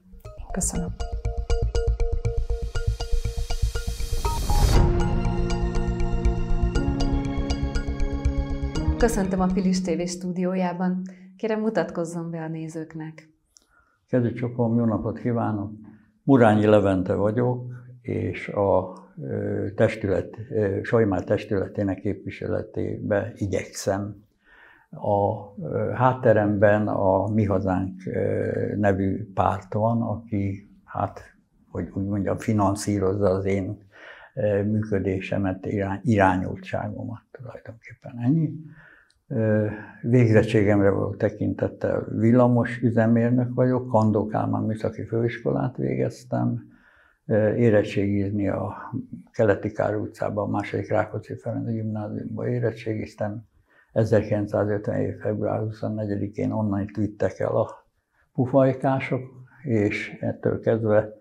Köszönöm. Köszöntöm a Pilis TV stúdiójában. Kérem, mutatkozzon be a nézőknek. Kedves csapatom, jó napot kívánok! Murányi Levente vagyok, és a testület, Sajmár testületének képviseletébe igyekszem. A hátteremben a Mi Hazánk nevű párt van, aki, hát, hogy úgy mondjam, finanszírozza az én működésemet, irányultságomat tulajdonképpen ennyi. Végzettségemre való tekintettel villamos üzemérnök vagyok, Kandó Kálmán műszaki főiskolát végeztem, érettségizni a Keleti Kár utcában, a második Rákóczi Ferenc gimnáziumban érettségiztem. 1957. február 24-én onnan itt vittek el a pufajkások, és ettől kezdve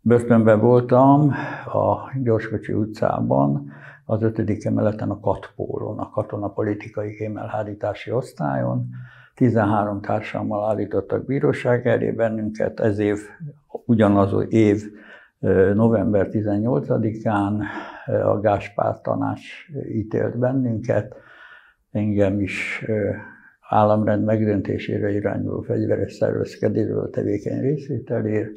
börtönben voltam a Gyorskocsi utcában, az ötödik emeleten a Katpólon, a katonapolitikai kémelhárítási osztályon. 13 társammal állítottak bíróság elé bennünket, ez év, ugyanaz év november 18-án a Gáspár tanács ítélt bennünket, engem is államrend megdöntésére irányuló fegyveres szervezkedésről tevékeny részvételért,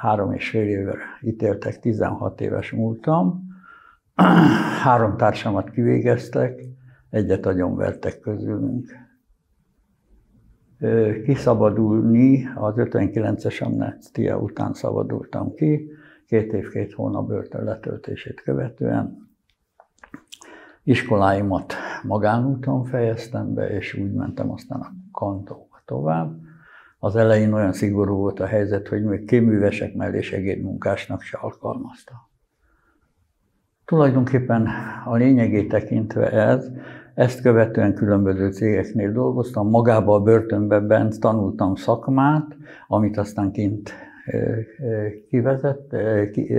három és fél évre ítéltek, 16 éves múltam. Három társamat kivégeztek, egyet vertek közülünk kiszabadulni, az 59-es amnestia után szabadultam ki, két év-két hónap börtön letöltését követően. Iskoláimat magánúton fejeztem be, és úgy mentem aztán a kantóba tovább. Az elején olyan szigorú volt a helyzet, hogy még kéművesek mellé segédmunkásnak se alkalmazta. Tulajdonképpen a lényegét tekintve ez, ezt követően különböző cégeknél dolgoztam, magába a börtönben bent tanultam szakmát, amit aztán kint kivezett,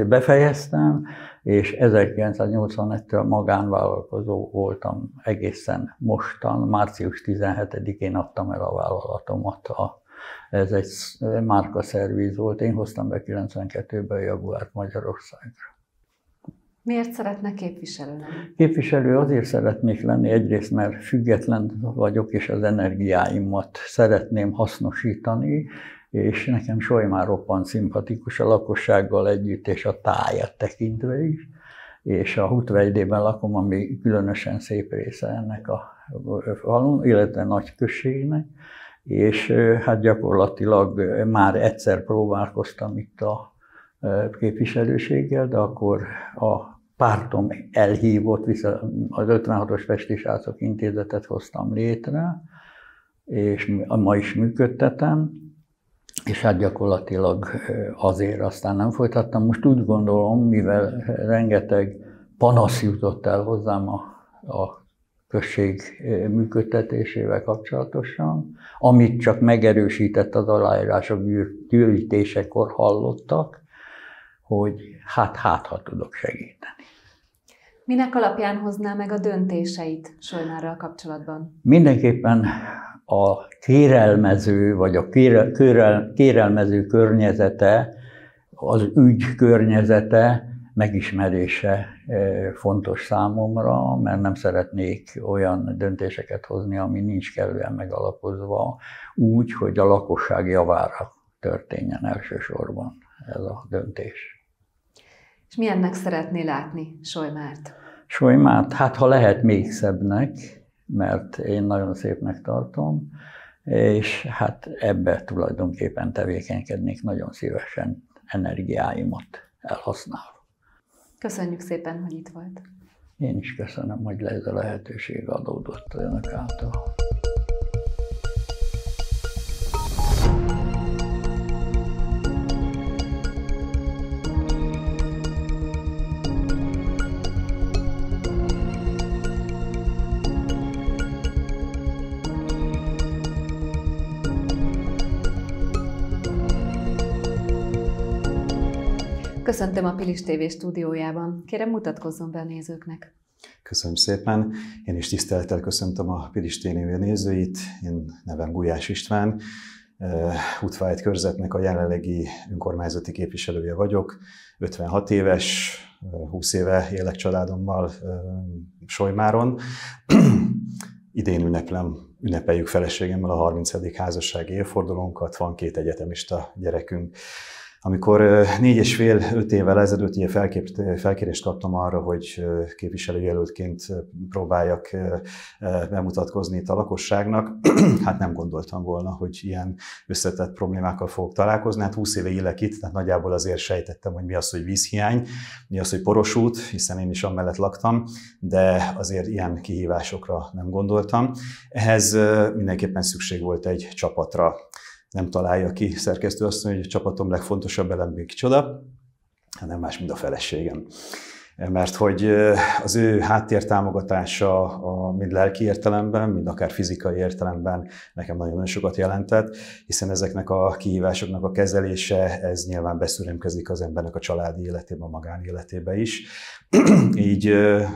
befejeztem, és 1981-től magánvállalkozó voltam egészen mostan. Március 17-én adtam el a vállalatomat. A, ez egy márka szerviz volt, én hoztam be 92-ben a Jaguárt Magyarországra. Miért szeretne képviselő lenni? Képviselő azért szeretnék lenni, egyrészt mert független vagyok, és az energiáimat szeretném hasznosítani, és nekem Solymár roppant szimpatikus a lakossággal együtt, és a tájat tekintve is és a Hutvejdében lakom, ami különösen szép része ennek a falun, illetve nagy községnek, és hát gyakorlatilag már egyszer próbálkoztam itt a képviselőséggel, de akkor a pártom elhívott, vissza az 56-os festésászok intézetet hoztam létre, és ma is működtetem, és hát gyakorlatilag azért aztán nem folytattam. Most úgy gondolom, mivel rengeteg panasz jutott el hozzám a, a község működtetésével kapcsolatosan, amit csak megerősített az aláírások gyűjtésekor hallottak, hogy hát hát, ha tudok segíteni. Minek alapján hozná meg a döntéseit Solymárral kapcsolatban? Mindenképpen a kérelmező, vagy a kérel, kérel, kérelmező környezete, az ügy környezete megismerése e, fontos számomra, mert nem szeretnék olyan döntéseket hozni, ami nincs kellően megalapozva, úgy, hogy a lakosság javára történjen elsősorban ez a döntés. És milyennek szeretné látni Solymárt? Solymárt, hát ha lehet még szebbnek, mert én nagyon szépnek tartom, és hát ebbe tulajdonképpen tevékenykednék nagyon szívesen energiáimat elhasználva. Köszönjük szépen, hogy itt volt. Én is köszönöm, hogy ez a lehetőség adódott önök által. Köszöntöm a Pilis TV stúdiójában. Kérem, mutatkozzon be a nézőknek. Köszönöm szépen. Én is tisztelettel köszöntöm a Pilis TV nézőit. Én nevem Gulyás István, eh, Utvájt körzetnek a jelenlegi önkormányzati képviselője vagyok. 56 éves, 20 eh, éve élek családommal eh, Solymáron. *clears throat* Idén ünneplem ünnepeljük feleségemmel a 30. házassági évfordulónkat, van két egyetemista gyerekünk. Amikor négy és fél, öt évvel ezelőtt ilyen felkép, felkérést kaptam arra, hogy képviselőjelöltként próbáljak bemutatkozni itt a lakosságnak, *clears throat* hát nem gondoltam volna, hogy ilyen összetett problémákkal fogok találkozni. Hát 20 éve élek itt, tehát nagyjából azért sejtettem, hogy mi az, hogy vízhiány, mi az, hogy porosút, hiszen én is amellett laktam, de azért ilyen kihívásokra nem gondoltam. Ehhez mindenképpen szükség volt egy csapatra nem találja ki szerkesztő azt, hogy a csapatom legfontosabb elem még kicsoda, hanem más, mint a feleségem mert hogy az ő háttértámogatása a, mind lelki értelemben, mind akár fizikai értelemben nekem nagyon-nagyon sokat jelentett, hiszen ezeknek a kihívásoknak a kezelése, ez nyilván beszüremkezik az embernek a családi életébe, a magánéletébe is. *clears throat* Így,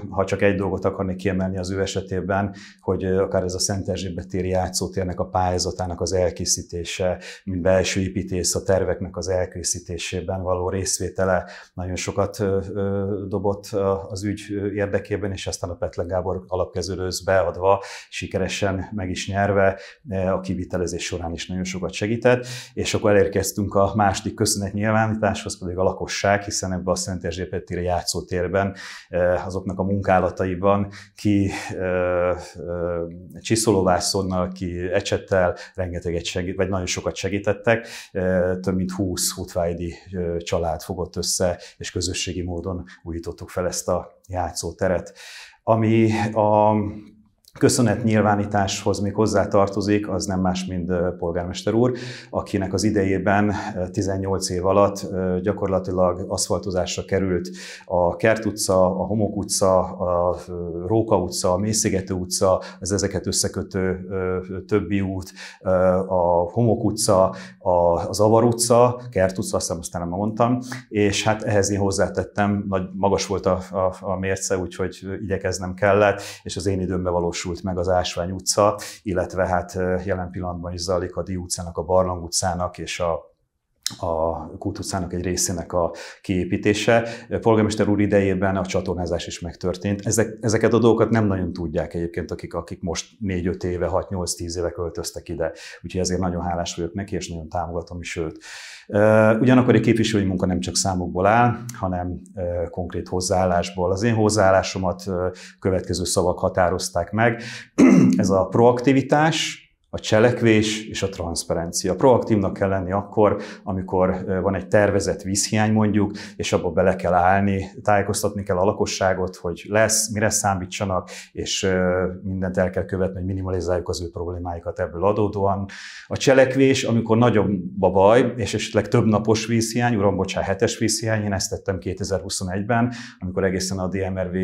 ha csak egy dolgot akarnék kiemelni az ő esetében, hogy akár ez a Szent Erzsébet téri játszótérnek a pályázatának az elkészítése, mint belső építész a terveknek az elkészítésében való részvétele nagyon sokat dobott dolgot az ügy érdekében, és aztán a Petlen Gábor alapkezelőz beadva, sikeresen meg is nyerve a kivitelezés során is nagyon sokat segített, és akkor elérkeztünk a második köszönet nyilvánításhoz, pedig a lakosság, hiszen ebbe a Szent Erzsébet téri játszótérben azoknak a munkálataiban ki csiszolóvászonnal, ki Ecsettel rengeteget segít, vagy nagyon sokat segítettek, több mint 20 hutvájdi család fogott össze, és közösségi módon újított állítottuk fel ezt a játszóteret, ami a köszönetnyilvánításhoz még hozzá tartozik, az nem más, mint polgármester úr, akinek az idejében 18 év alatt gyakorlatilag aszfaltozásra került a Kert utca, a Homok utca, a Róka utca, a Mészigető utca, az ezeket összekötő többi út, a Homok utca, a Zavar utca, Kert utca, azt aztán nem mondtam, és hát ehhez én hozzátettem, nagy, magas volt a, a, a mérce, úgyhogy igyekeznem kellett, és az én időmben valós valósult meg az Ásvány utca, illetve hát jelen pillanatban is zajlik a Di utcának, a Barlang utcának és a a Kút utcának egy részének a kiépítése. Polgármester úr idejében a csatornázás is megtörtént. Ezek, ezeket a dolgokat nem nagyon tudják egyébként, akik, akik most 4-5 éve, 6-8-10 éve költöztek ide. Úgyhogy ezért nagyon hálás vagyok neki, és nagyon támogatom is őt. Ugyanakkor egy képviselői munka nem csak számokból áll, hanem konkrét hozzáállásból. Az én hozzáállásomat következő szavak határozták meg. *clears throat* Ez a proaktivitás, a cselekvés és a transzparencia. Proaktívnak kell lenni akkor, amikor van egy tervezett vízhiány mondjuk, és abba bele kell állni, tájékoztatni kell a lakosságot, hogy lesz, mire számítsanak, és mindent el kell követni, hogy minimalizáljuk az ő problémáikat ebből adódóan. A cselekvés, amikor nagyobb a baj, és esetleg több napos vízhiány, uram, bocsánat, hetes vízhiány, én ezt tettem 2021-ben, amikor egészen a DMRV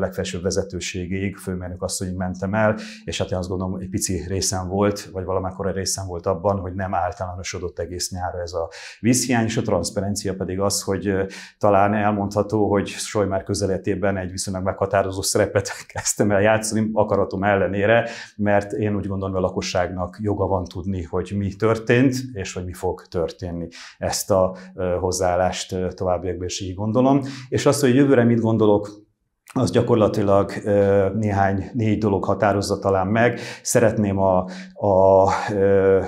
legfelsőbb vezetőségéig, főmérnök azt hogy mentem el, és hát én azt gondolom, egy pici részem volt, volt, vagy a részem volt abban, hogy nem általánosodott egész nyára ez a vízhiány, és a transzparencia pedig az, hogy talán elmondható, hogy Solymár közeletében egy viszonylag meghatározó szerepet *laughs* kezdtem el játszani akaratom ellenére, mert én úgy gondolom, hogy a lakosságnak joga van tudni, hogy mi történt, és hogy mi fog történni. Ezt a hozzáállást továbbiakban is így gondolom. És azt, hogy jövőre mit gondolok, az gyakorlatilag néhány, négy dolog határozza talán meg. Szeretném a, a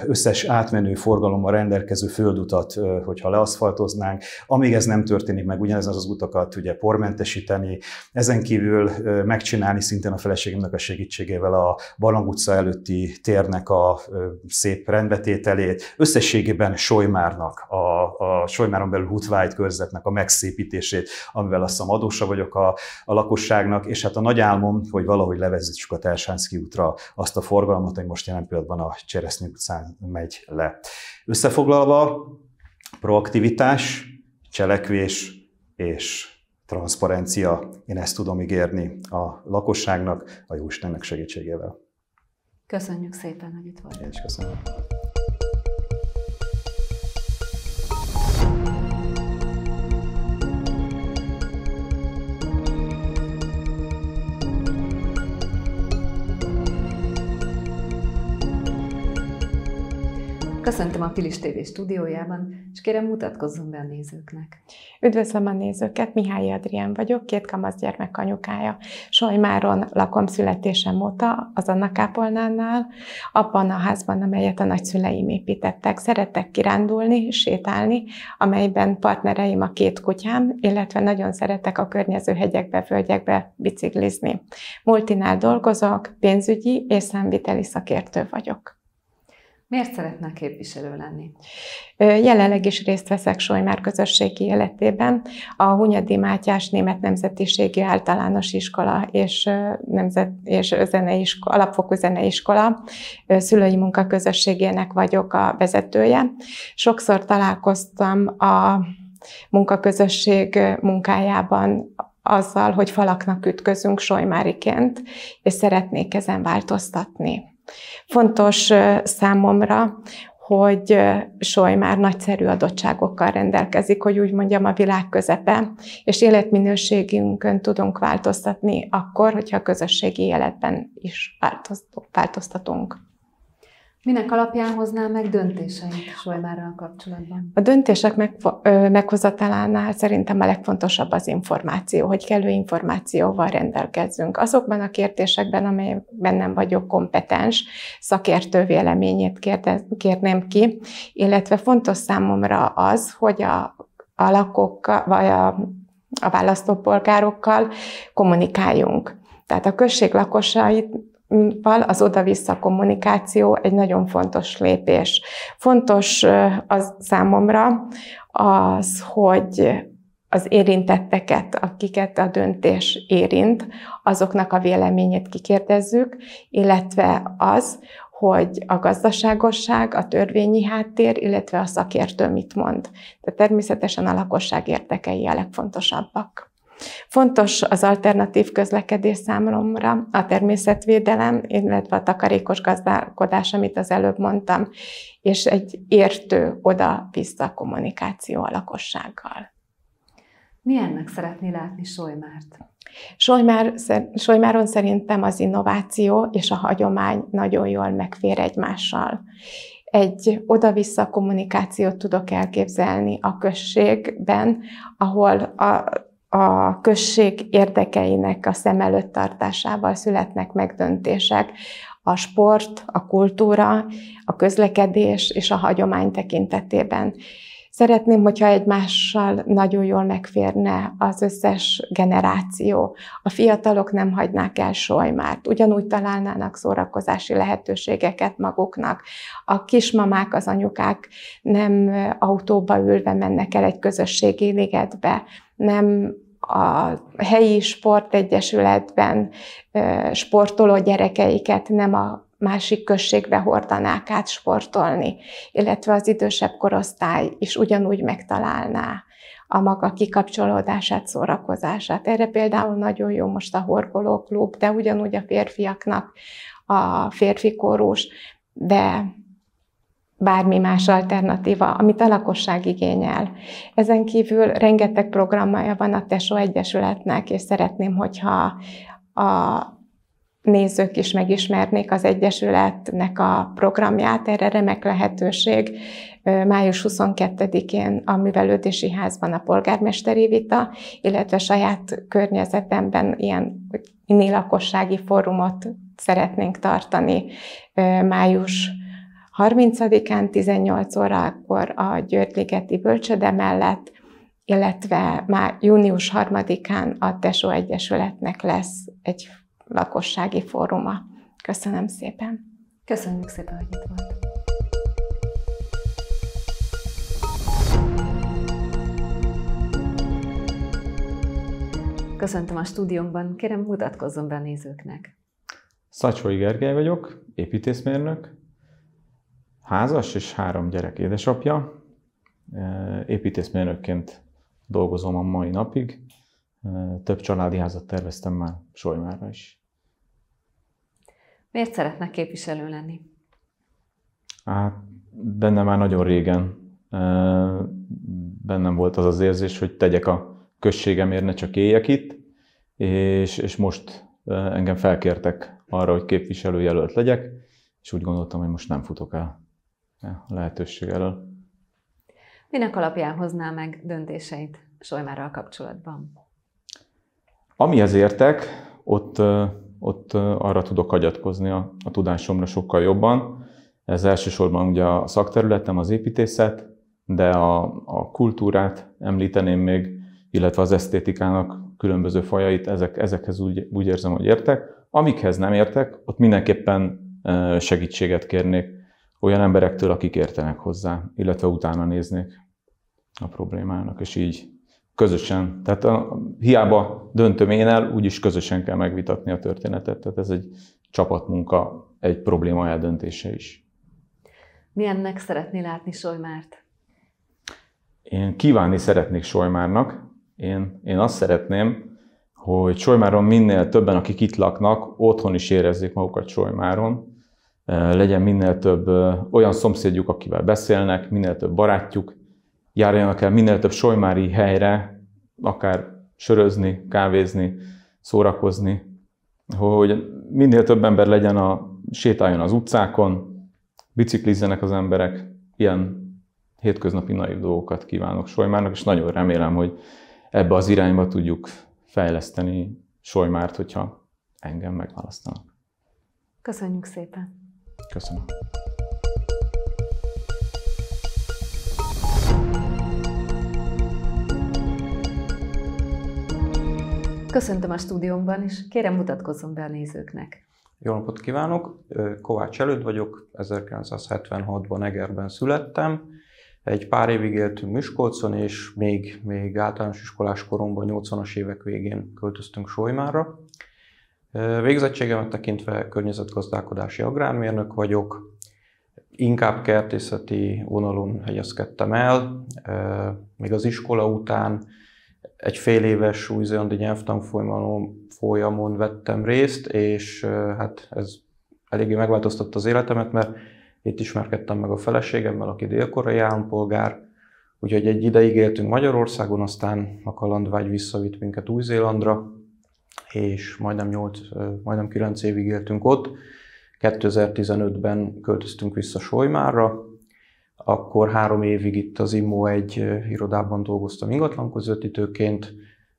összes átmenő forgalommal rendelkező földutat, hogyha leaszfaltoznánk. Amíg ez nem történik meg, ugyanez az utakat ugye pormentesíteni, ezen kívül megcsinálni szintén a feleségemnek a segítségével a Barlang utca előtti térnek a szép rendbetételét, összességében Sojmárnak, a, a Sojmáron belül Hutvájt körzetnek a megszépítését, amivel azt hiszem adósa vagyok a, a lakosságnak, és hát a nagy álmom, hogy valahogy levezessük a Telsánszki útra azt a forgalmat, ami most jelen pillanatban a Cseresznyi utcán megy le. Összefoglalva, proaktivitás, cselekvés és transzparencia. Én ezt tudom ígérni a lakosságnak, a Jóistennek segítségével. Köszönjük szépen, hogy itt volt. Én is köszönöm. Köszöntöm a Pilis TV stúdiójában, és kérem mutatkozzon be a nézőknek. Üdvözlöm a nézőket, Mihály Adrián vagyok, két kamasz gyermek anyukája. Solymáron lakom születésem óta, az Anna Kápolnánál, abban a házban, amelyet a nagyszüleim építettek. Szeretek kirándulni, sétálni, amelyben partnereim a két kutyám, illetve nagyon szeretek a környező hegyekbe, földjekbe biciklizni. Multinál dolgozok, pénzügyi és számviteli szakértő vagyok. Miért szeretne képviselő lenni? Jelenleg is részt veszek Solymár közösségi életében. A Hunyadi Mátyás Német Nemzetiségi Általános Iskola és, nemzet, és zeneiskola, alapfokú zeneiskola szülői munkaközösségének vagyok a vezetője. Sokszor találkoztam a munkaközösség munkájában azzal, hogy falaknak ütközünk solymáriként, és szeretnék ezen változtatni. Fontos számomra, hogy Soly már nagyszerű adottságokkal rendelkezik, hogy úgy mondjam, a világ közepe, és életminőségünkön tudunk változtatni akkor, hogyha a közösségi életben is változtatunk. Minek alapján hoznál meg döntéseit Solymárral kapcsolatban? A döntések meg, ö, meghozatalánál szerintem a legfontosabb az információ, hogy kellő információval rendelkezzünk. Azokban a kérdésekben, amelyekben nem vagyok kompetens, szakértő véleményét kérdez, kérném ki, illetve fontos számomra az, hogy a, a lakókkal, vagy a, a választópolgárokkal kommunikáljunk. Tehát a község lakosait val az oda-vissza kommunikáció egy nagyon fontos lépés. Fontos az számomra az, hogy az érintetteket, akiket a döntés érint, azoknak a véleményét kikérdezzük, illetve az, hogy a gazdaságosság, a törvényi háttér, illetve a szakértő mit mond. De természetesen a lakosság érdekei a legfontosabbak. Fontos az alternatív közlekedés számomra, a természetvédelem, illetve a takarékos gazdálkodás, amit az előbb mondtam, és egy értő oda-vissza kommunikáció a lakossággal. Milyennek szeretné látni Solymárt? Solymár, Solymáron szerintem az innováció és a hagyomány nagyon jól megfér egymással. Egy oda-vissza kommunikációt tudok elképzelni a községben, ahol a a község érdekeinek a szem előtt tartásával születnek megdöntések. A sport, a kultúra, a közlekedés és a hagyomány tekintetében. Szeretném, hogyha egymással nagyon jól megférne az összes generáció. A fiatalok nem hagynák el sojmárt, ugyanúgy találnának szórakozási lehetőségeket maguknak. A kismamák, az anyukák nem autóba ülve mennek el egy közösségi ligetbe, nem a helyi sportegyesületben sportoló gyerekeiket nem a másik községbe hordanák át sportolni, illetve az idősebb korosztály is ugyanúgy megtalálná a maga kikapcsolódását, szórakozását. Erre például nagyon jó most a horgolóklub, de ugyanúgy a férfiaknak a férfi kórus, de bármi más alternatíva, amit a lakosság igényel. Ezen kívül rengeteg programja van a Tesó Egyesületnek, és szeretném, hogyha a nézők is megismernék az Egyesületnek a programját, erre remek lehetőség. Május 22-én a Művelődési Házban a polgármesteri vita, illetve saját környezetemben ilyen mini lakossági fórumot szeretnénk tartani május 30-án 18 órakor a Györgyligeti Bölcsöde mellett, illetve már június 3-án a Tesó Egyesületnek lesz egy lakossági fóruma. Köszönöm szépen! Köszönjük szépen, hogy itt volt! Köszöntöm a stúdiónkban, kérem mutatkozzon be a nézőknek. Szacsói Gergely vagyok, építészmérnök, házas és három gyerek édesapja. E, építészmérnökként dolgozom a mai napig, e, több családi házat terveztem már Solymárra is. Miért szeretne képviselő lenni? Hát, benne már nagyon régen bennem volt az az érzés, hogy tegyek a községemért, ne csak éljek itt, és, és most engem felkértek arra, hogy képviselőjelölt legyek, és úgy gondoltam, hogy most nem futok el e, a lehetőség elől. Minek alapján hozná meg döntéseit Solymárral kapcsolatban? Amihez értek, ott ott arra tudok hagyatkozni a, a tudásomra sokkal jobban. Ez elsősorban ugye a szakterületem az építészet, de a, a kultúrát említeném még, illetve az esztétikának különböző fajait, ezek, ezekhez úgy, úgy érzem, hogy értek. Amikhez nem értek, ott mindenképpen segítséget kérnék olyan emberektől, akik értenek hozzá, illetve utána néznék a problémának, és így közösen. Tehát a, hiába döntöm én el, úgyis közösen kell megvitatni a történetet. Tehát ez egy csapatmunka, egy probléma eldöntése is. Milyennek szeretné látni Solymárt? Én kívánni szeretnék Solymárnak. Én, én azt szeretném, hogy Solymáron minél többen, akik itt laknak, otthon is érezzék magukat Solymáron, legyen minél több olyan szomszédjuk, akivel beszélnek, minél több barátjuk, járjanak el minél több solymári helyre, akár sörözni, kávézni, szórakozni, hogy minél több ember legyen a sétáljon az utcákon, biciklizzenek az emberek, ilyen hétköznapi naiv dolgokat kívánok Solymárnak, és nagyon remélem, hogy ebbe az irányba tudjuk fejleszteni Solymárt, hogyha engem megválasztanak. Köszönjük szépen! Köszönöm. Köszöntöm a stúdiómban, és kérem mutatkozzon be a nézőknek. Jó napot kívánok! Kovács Előd vagyok, 1976-ban Egerben születtem. Egy pár évig éltünk Miskolcon, és még, még általános iskolás koromban, 80-as évek végén költöztünk Sojmára. Végzettségemet tekintve környezetgazdálkodási agrármérnök vagyok, inkább kertészeti vonalon helyezkedtem el. Még az iskola után egy fél éves új nyelvtanfolyamon folyamon vettem részt, és hát ez eléggé megváltoztatta az életemet, mert itt ismerkedtem meg a feleségemmel, aki dél-koreai állampolgár, úgyhogy egy ideig éltünk Magyarországon, aztán a kalandvágy visszavitt minket Új-Zélandra, és majdnem, 8, majdnem 9 évig éltünk ott. 2015-ben költöztünk vissza Sojmárra, akkor három évig itt az IMO egy irodában dolgoztam ingatlan közvetítőként,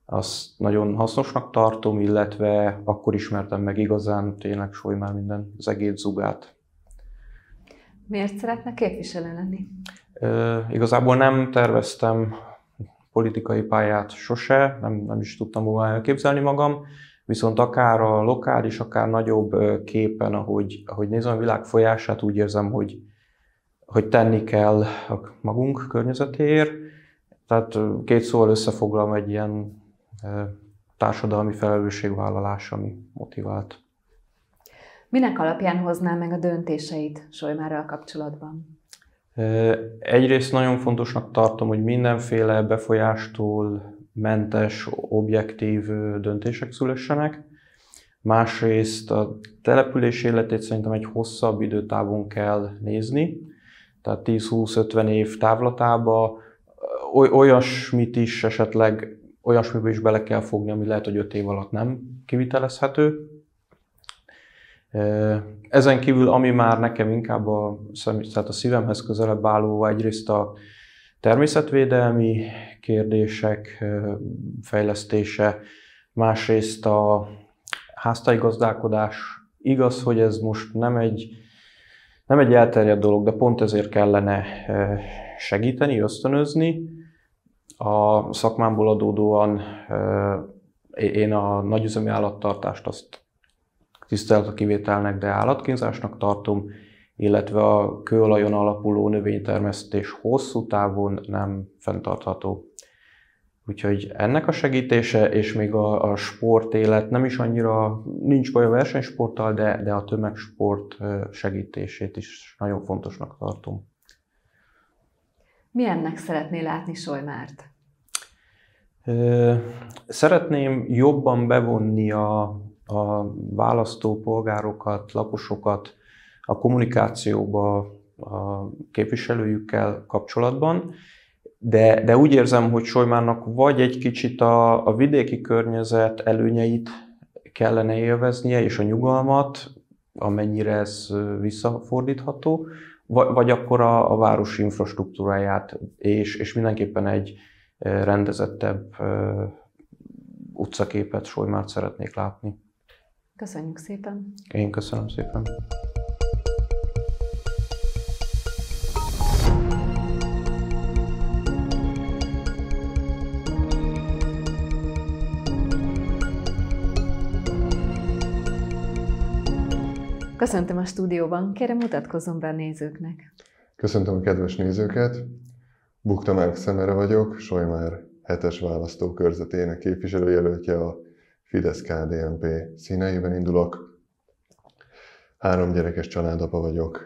azt nagyon hasznosnak tartom, illetve akkor ismertem meg igazán tényleg soly már minden az egész zugát. Miért szeretne képviselő lenni? E, igazából nem terveztem politikai pályát sose, nem, nem is tudtam volna elképzelni magam, viszont akár a lokális, akár nagyobb képen, ahogy, ahogy nézem a világ folyását, úgy érzem, hogy, hogy tenni kell a magunk környezetéért. Tehát két szóval összefoglalom egy ilyen társadalmi felelősségvállalás, ami motivált. Minek alapján hoznál meg a döntéseit Solymárral kapcsolatban? Egyrészt nagyon fontosnak tartom, hogy mindenféle befolyástól mentes, objektív döntések szülessenek. Másrészt a település életét szerintem egy hosszabb időtávon kell nézni, tehát 10-20-50 év távlatába olyasmit is esetleg, olyasmiből is bele kell fogni, ami lehet, hogy 5 év alatt nem kivitelezhető. Ezen kívül, ami már nekem inkább a, tehát a szívemhez közelebb álló, egyrészt a természetvédelmi kérdések fejlesztése, másrészt a háztai gazdálkodás. Igaz, hogy ez most nem egy nem egy elterjedt dolog, de pont ezért kellene segíteni, ösztönözni. A szakmámból adódóan én a nagyüzemi állattartást azt tisztelt a kivételnek, de állatkínzásnak tartom, illetve a kőolajon alapuló növénytermesztés hosszú távon nem fenntartható. Úgyhogy ennek a segítése, és még a, a sportélet nem is annyira, nincs baj a versenysporttal, de, de a tömegsport segítését is nagyon fontosnak tartom. Milyennek szeretnél látni Solymárt? Szeretném jobban bevonni a, a választópolgárokat, lakosokat a kommunikációba a képviselőjükkel kapcsolatban, de, de úgy érzem, hogy Solymának vagy egy kicsit a, a vidéki környezet előnyeit kellene élveznie, és a nyugalmat, amennyire ez visszafordítható, vagy, vagy akkor a, a város infrastruktúráját, és, és mindenképpen egy rendezettebb utcaképet Solymát szeretnék látni. Köszönjük szépen! Én köszönöm szépen! Köszöntöm a stúdióban, kérem mutatkozzon be a nézőknek. Köszöntöm a kedves nézőket, Bukta Márk Szemere vagyok, Sojmár 7-es választókörzetének képviselőjelöltje a fidesz KDMP színeiben indulok. Három gyerekes családapa vagyok,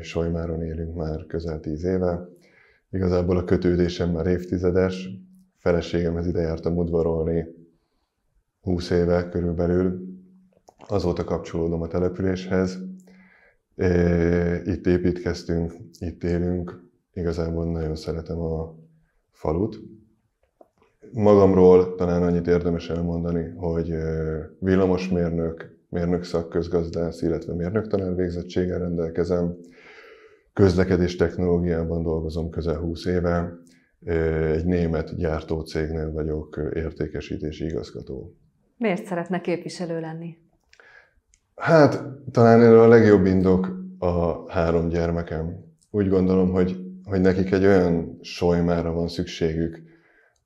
Sojmáron élünk már közel tíz éve. Igazából a kötődésem már évtizedes, feleségemhez ide jártam udvarolni 20 éve körülbelül, azóta kapcsolódom a településhez. Itt építkeztünk, itt élünk, igazából nagyon szeretem a falut. Magamról talán annyit érdemes elmondani, hogy villamosmérnök, mérnök szakközgazdász, illetve tanár végzettséggel rendelkezem. Közlekedés technológiában dolgozom közel 20 éve. Egy német gyártócégnél vagyok értékesítési igazgató. Miért szeretne képviselő lenni? Hát talán erre a legjobb indok a három gyermekem. Úgy gondolom, hogy, hogy nekik egy olyan solymára van szükségük,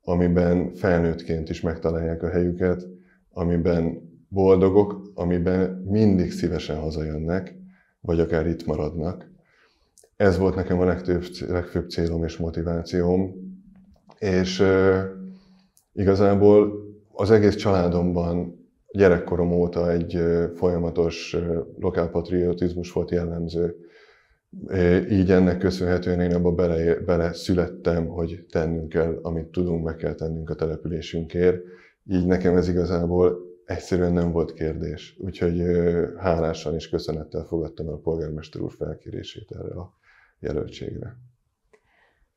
amiben felnőttként is megtalálják a helyüket, amiben boldogok, amiben mindig szívesen hazajönnek, vagy akár itt maradnak. Ez volt nekem a legtöbb, legfőbb célom és motivációm, és e, igazából az egész családomban gyerekkorom óta egy folyamatos lokálpatriotizmus volt jellemző. Így ennek köszönhetően én abba bele, bele születtem, hogy tennünk kell, amit tudunk, meg kell tennünk a településünkért. Így nekem ez igazából egyszerűen nem volt kérdés. Úgyhogy hálásan és köszönettel fogadtam el a polgármester úr felkérését erre a jelöltségre.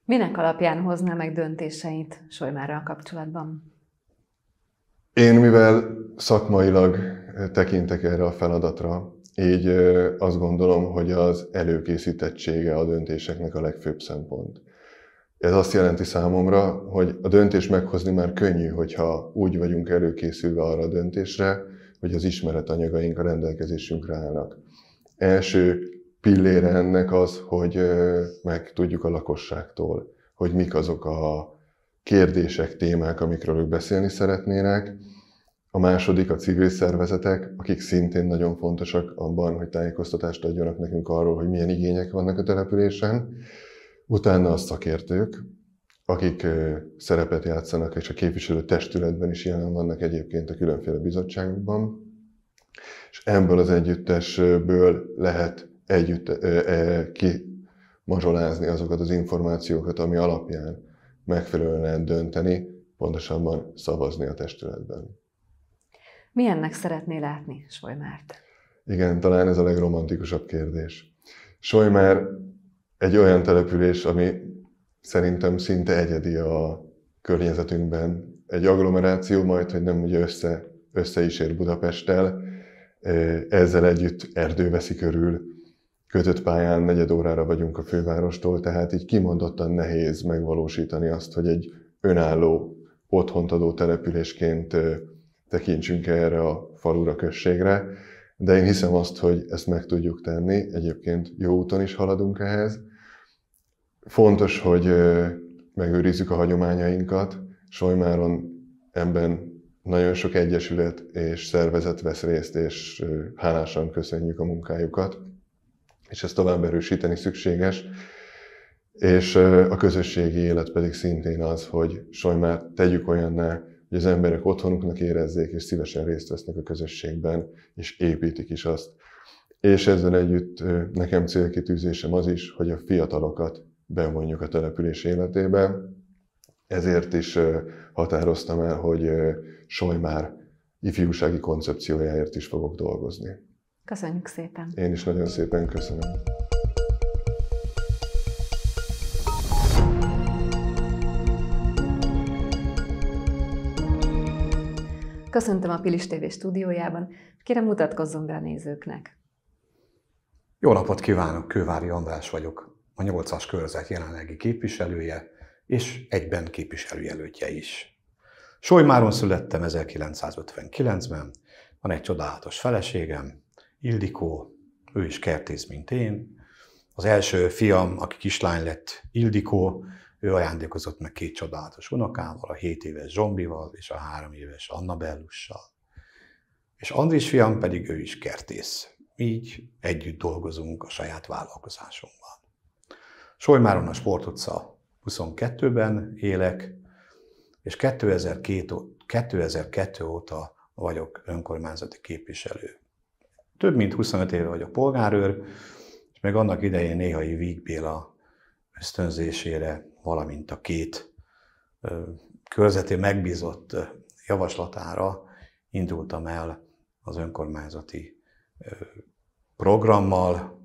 Minek alapján hozná meg döntéseit Solymárral kapcsolatban? Én mivel szakmailag tekintek erre a feladatra, így azt gondolom, hogy az előkészítettsége a döntéseknek a legfőbb szempont. Ez azt jelenti számomra, hogy a döntés meghozni már könnyű, hogyha úgy vagyunk előkészülve arra a döntésre, hogy az ismeretanyagaink a rendelkezésünkre állnak. Első pillére ennek az, hogy meg tudjuk a lakosságtól, hogy mik azok a kérdések, témák, amikről ők beszélni szeretnének. A második a civil szervezetek, akik szintén nagyon fontosak abban, hogy tájékoztatást adjanak nekünk arról, hogy milyen igények vannak a településen. Utána a szakértők, akik szerepet játszanak, és a képviselő testületben is jelen vannak egyébként a különféle bizottságokban. És ebből az együttesből lehet együtt, e, e, ki mazsolázni azokat az információkat, ami alapján megfelelően lehet dönteni, pontosabban szavazni a testületben. Milyennek szeretné látni Solymárt? Igen, talán ez a legromantikusabb kérdés. Solymár egy olyan település, ami szerintem szinte egyedi a környezetünkben. Egy agglomeráció majd, hogy nem ugye össze, össze is ér Budapesttel, ezzel együtt erdő veszi körül, kötött pályán negyed órára vagyunk a fővárostól, tehát így kimondottan nehéz megvalósítani azt, hogy egy önálló, otthont adó településként tekintsünk erre a falura községre, de én hiszem azt, hogy ezt meg tudjuk tenni, egyébként jó úton is haladunk ehhez. Fontos, hogy megőrizzük a hagyományainkat. Solymáron ebben nagyon sok egyesület és szervezet vesz részt, és hálásan köszönjük a munkájukat és ezt tovább erősíteni szükséges. És a közösségi élet pedig szintén az, hogy már tegyük olyanná, hogy az emberek otthonuknak érezzék, és szívesen részt vesznek a közösségben, és építik is azt. És ezzel együtt nekem célkitűzésem az is, hogy a fiatalokat bevonjuk a település életébe. Ezért is határoztam el, hogy már ifjúsági koncepciójáért is fogok dolgozni. Köszönjük szépen! Én is nagyon szépen köszönöm! Köszöntöm a Pilis TV stúdiójában. Kérem, mutatkozzon be a nézőknek. Jó napot kívánok, Kővári András vagyok, a 8-as körzet jelenlegi képviselője, és egyben képviselőjelöltje is. Solymáron születtem 1959-ben, van egy csodálatos feleségem, Ildikó, ő is kertész, mint én. Az első fiam, aki kislány lett, Ildikó, ő ajándékozott meg két csodálatos unokával, a 7 éves Zsombival és a 3 éves Annabellussal. És Andris fiam pedig ő is kertész. Így együtt dolgozunk a saját vállalkozásunkban. Solymáron a Sportutca 22-ben élek, és 2002, 2002 óta vagyok önkormányzati képviselő. Több mint 25 éve vagyok polgárőr, és még annak idején néhai Víg Béla ösztönzésére, valamint a két körzeti megbízott javaslatára indultam el az önkormányzati programmal,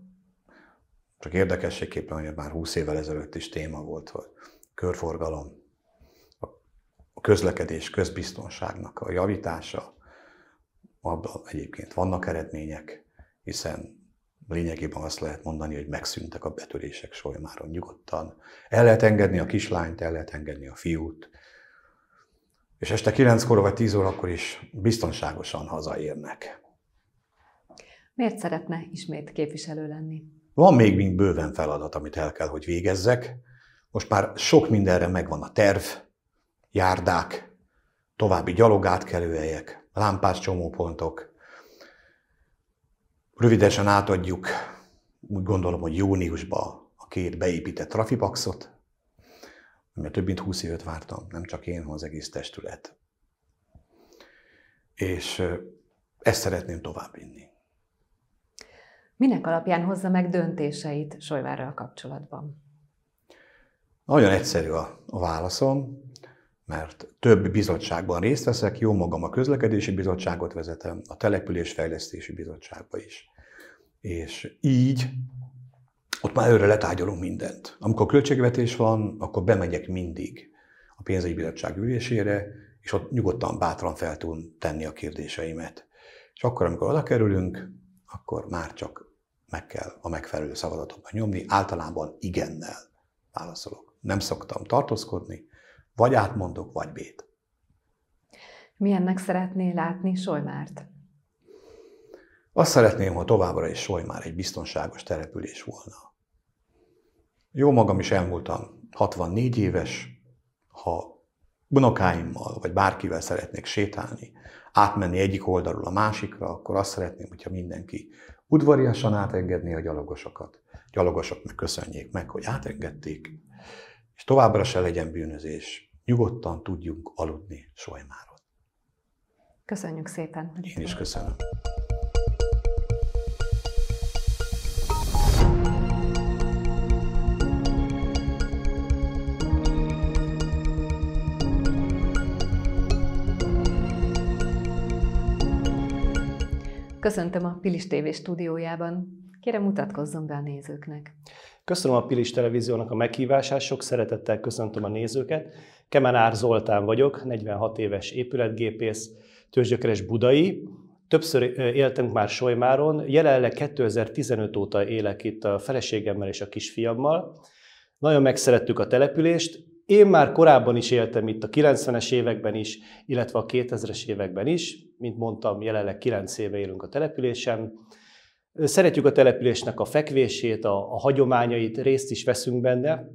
csak érdekességképpen, hogy már 20 évvel ezelőtt is téma volt, hogy körforgalom, a közlekedés közbiztonságnak a javítása, abban egyébként vannak eredmények, hiszen lényegében azt lehet mondani, hogy megszűntek a betörések solymáron nyugodtan. El lehet engedni a kislányt, el lehet engedni a fiút, és este 9-kor vagy 10 órakor is biztonságosan hazaérnek. Miért szeretne ismét képviselő lenni? Van még mind bőven feladat, amit el kell, hogy végezzek. Most már sok mindenre megvan a terv, járdák, további gyalogátkelőhelyek, lámpás csomópontok. Rövidesen átadjuk, úgy gondolom, hogy júniusba a két beépített trafipaxot, mert több mint 20 évet vártam, nem csak én, hanem az egész testület. És ezt szeretném továbbvinni. Minek alapján hozza meg döntéseit Solyvárral kapcsolatban? Nagyon egyszerű a, a válaszom mert több bizottságban részt veszek, jó magam a közlekedési bizottságot vezetem, a településfejlesztési bizottságba is. És így ott már előre letárgyalunk mindent. Amikor költségvetés van, akkor bemegyek mindig a pénzügyi bizottság ülésére, és ott nyugodtan, bátran fel tudom tenni a kérdéseimet. És akkor, amikor oda kerülünk, akkor már csak meg kell a megfelelő szavazatokat nyomni, általában igennel válaszolok. Nem szoktam tartózkodni, vagy átmondok, vagy bét. Milyennek szeretné látni Solymárt? Azt szeretném, ha továbbra is Solymár egy biztonságos település volna. Jó magam is elmúltam 64 éves, ha unokáimmal vagy bárkivel szeretnék sétálni, átmenni egyik oldalról a másikra, akkor azt szeretném, hogyha mindenki udvariasan átengedné a gyalogosokat. Gyalogosok meg köszönjék meg, hogy átengedték, és továbbra se legyen bűnözés, nyugodtan tudjunk aludni Solymáron. Köszönjük szépen. Én is köszönöm. Köszöntöm a Pilis TV stúdiójában. Kérem, mutatkozzon be a nézőknek. Köszönöm a Pilis Televíziónak a meghívását, sok szeretettel köszöntöm a nézőket. Kemenár Zoltán vagyok, 46 éves épületgépész, tőzsgyökeres budai. Többször éltünk már Solymáron, jelenleg 2015 óta élek itt a feleségemmel és a kisfiammal. Nagyon megszerettük a települést, én már korábban is éltem itt a 90-es években is, illetve a 2000-es években is. Mint mondtam, jelenleg 9 éve élünk a településen. Szeretjük a településnek a fekvését, a, a hagyományait, részt is veszünk benne.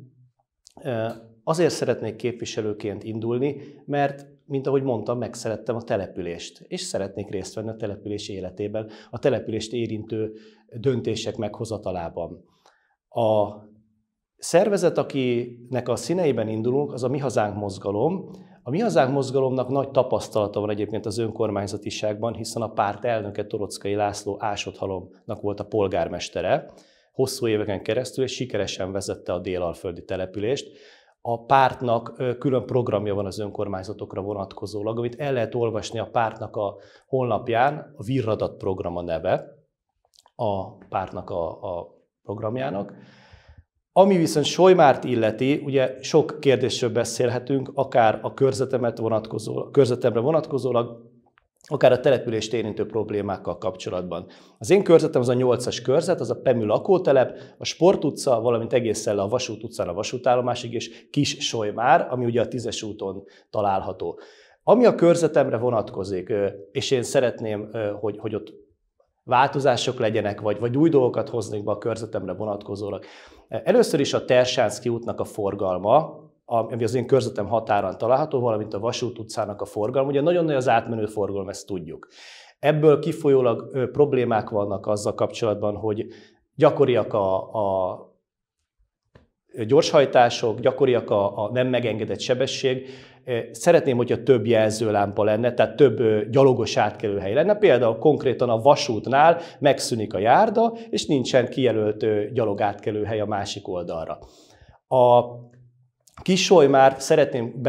Azért szeretnék képviselőként indulni, mert mint ahogy mondtam, megszerettem a települést, és szeretnék részt venni a település életében, a települést érintő döntések meghozatalában. A szervezet, akinek a színeiben indulunk, az a Mi Hazánk Mozgalom. A Mi Hazánk Mozgalomnak nagy tapasztalata van egyébként az önkormányzatiságban, hiszen a párt elnöke Torockai László Ásotthalomnak volt a polgármestere, hosszú éveken keresztül, és sikeresen vezette a délalföldi települést a pártnak külön programja van az önkormányzatokra vonatkozólag, amit el lehet olvasni a pártnak a honlapján, a Virradat program a neve a pártnak a, a programjának. Ami viszont Solymárt illeti, ugye sok kérdésről beszélhetünk, akár a körzetemet vonatkozó, körzetemre vonatkozólag, akár a települést érintő problémákkal kapcsolatban. Az én körzetem az a 8-as körzet, az a Pemű lakótelep, a Sport utca, valamint egészen le a Vasút utcán a vasútállomásig, és Kis Solymár, ami ugye a 10-es úton található. Ami a körzetemre vonatkozik, és én szeretném, hogy, hogy ott változások legyenek, vagy, vagy új dolgokat hoznék be a körzetemre vonatkozólag. Először is a Tersánszki útnak a forgalma, ami az én körzetem határán található, valamint a Vasút utcának a forgalom. Ugye nagyon nagy az átmenő forgalom, ezt tudjuk. Ebből kifolyólag problémák vannak azzal kapcsolatban, hogy gyakoriak a, a gyorshajtások, gyakoriak a, a nem megengedett sebesség. Szeretném, hogyha több jelzőlámpa lenne, tehát több gyalogos átkelőhely lenne. Például konkrétan a vasútnál megszűnik a járda, és nincsen kijelölt gyalog átkelőhely a másik oldalra. A Kisoly már szeretném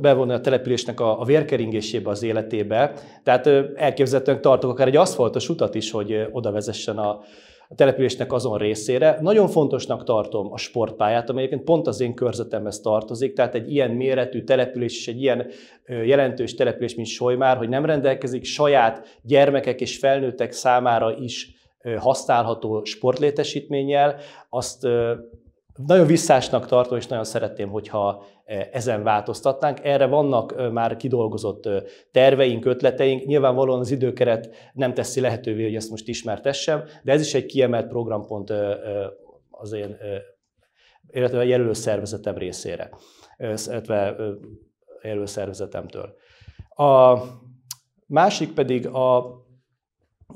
bevonni a településnek a, a vérkeringésébe az életébe, tehát elképzelhetően tartok akár egy aszfaltos utat is, hogy oda vezessen a, a településnek azon részére. Nagyon fontosnak tartom a sportpályát, amely egyébként pont az én körzetemhez tartozik, tehát egy ilyen méretű település és egy ilyen jelentős település, mint Solymár, hogy nem rendelkezik saját gyermekek és felnőttek számára is használható sportlétesítménnyel, azt nagyon visszásnak tartom, és nagyon szeretném, hogyha e, ezen változtatnánk. Erre vannak már kidolgozott terveink, ötleteink. Nyilvánvalóan az időkeret nem teszi lehetővé, hogy ezt most ismertessem, de ez is egy kiemelt programpont az én, illetve a jelölő szervezetem részére, illetve jelölő szervezetemtől. A másik pedig a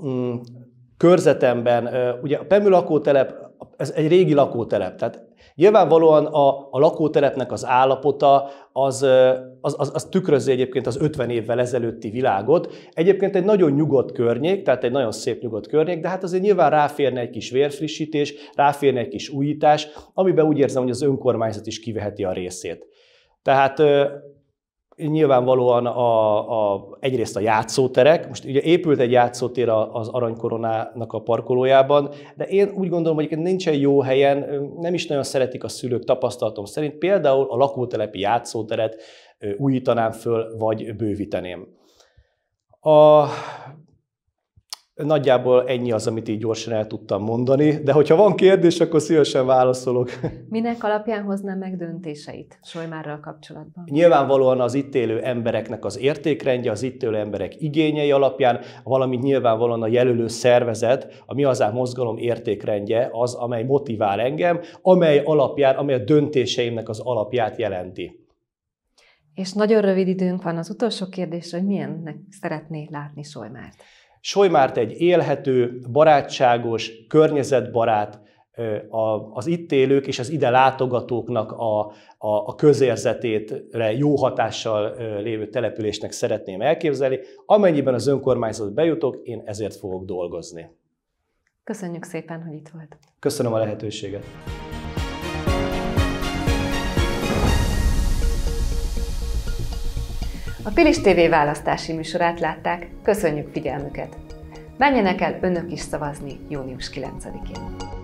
mm, körzetemben, ugye a PEMÜ lakótelep ez egy régi lakótelep. Tehát nyilvánvalóan a, a lakótelepnek az állapota az, az, az, az tükrözi egyébként az 50 évvel ezelőtti világot. Egyébként egy nagyon nyugodt környék, tehát egy nagyon szép nyugodt környék, de hát azért nyilván ráférne egy kis vérfrissítés, ráférne egy kis újítás, amiben úgy érzem, hogy az önkormányzat is kiveheti a részét. Tehát nyilvánvalóan a, a, egyrészt a játszóterek, most ugye épült egy játszótér az Aranykoronának a parkolójában, de én úgy gondolom, hogy nincsen jó helyen, nem is nagyon szeretik a szülők tapasztalatom szerint, például a lakótelepi játszóteret újítanám föl, vagy bővíteném. A Nagyjából ennyi az, amit így gyorsan el tudtam mondani, de hogyha van kérdés, akkor szívesen válaszolok. Minek alapján hozná meg döntéseit Solymárral kapcsolatban? Nyilvánvalóan az itt élő embereknek az értékrendje, az itt élő emberek igényei alapján, valamint nyilvánvalóan a jelölő szervezet, a Mi Hazám Mozgalom értékrendje az, amely motivál engem, amely alapján, amely a döntéseimnek az alapját jelenti. És nagyon rövid időnk van az utolsó kérdésre, hogy milyennek szeretné látni Solymárt. Solymárt egy élhető, barátságos, környezetbarát, az itt élők és az ide látogatóknak a, a, a közérzetétre jó hatással lévő településnek szeretném elképzelni. Amennyiben az önkormányzat bejutok, én ezért fogok dolgozni. Köszönjük szépen, hogy itt volt. Köszönöm a lehetőséget. A Pilis TV választási műsorát látták, köszönjük figyelmüket! Menjenek el önök is szavazni június 9-én!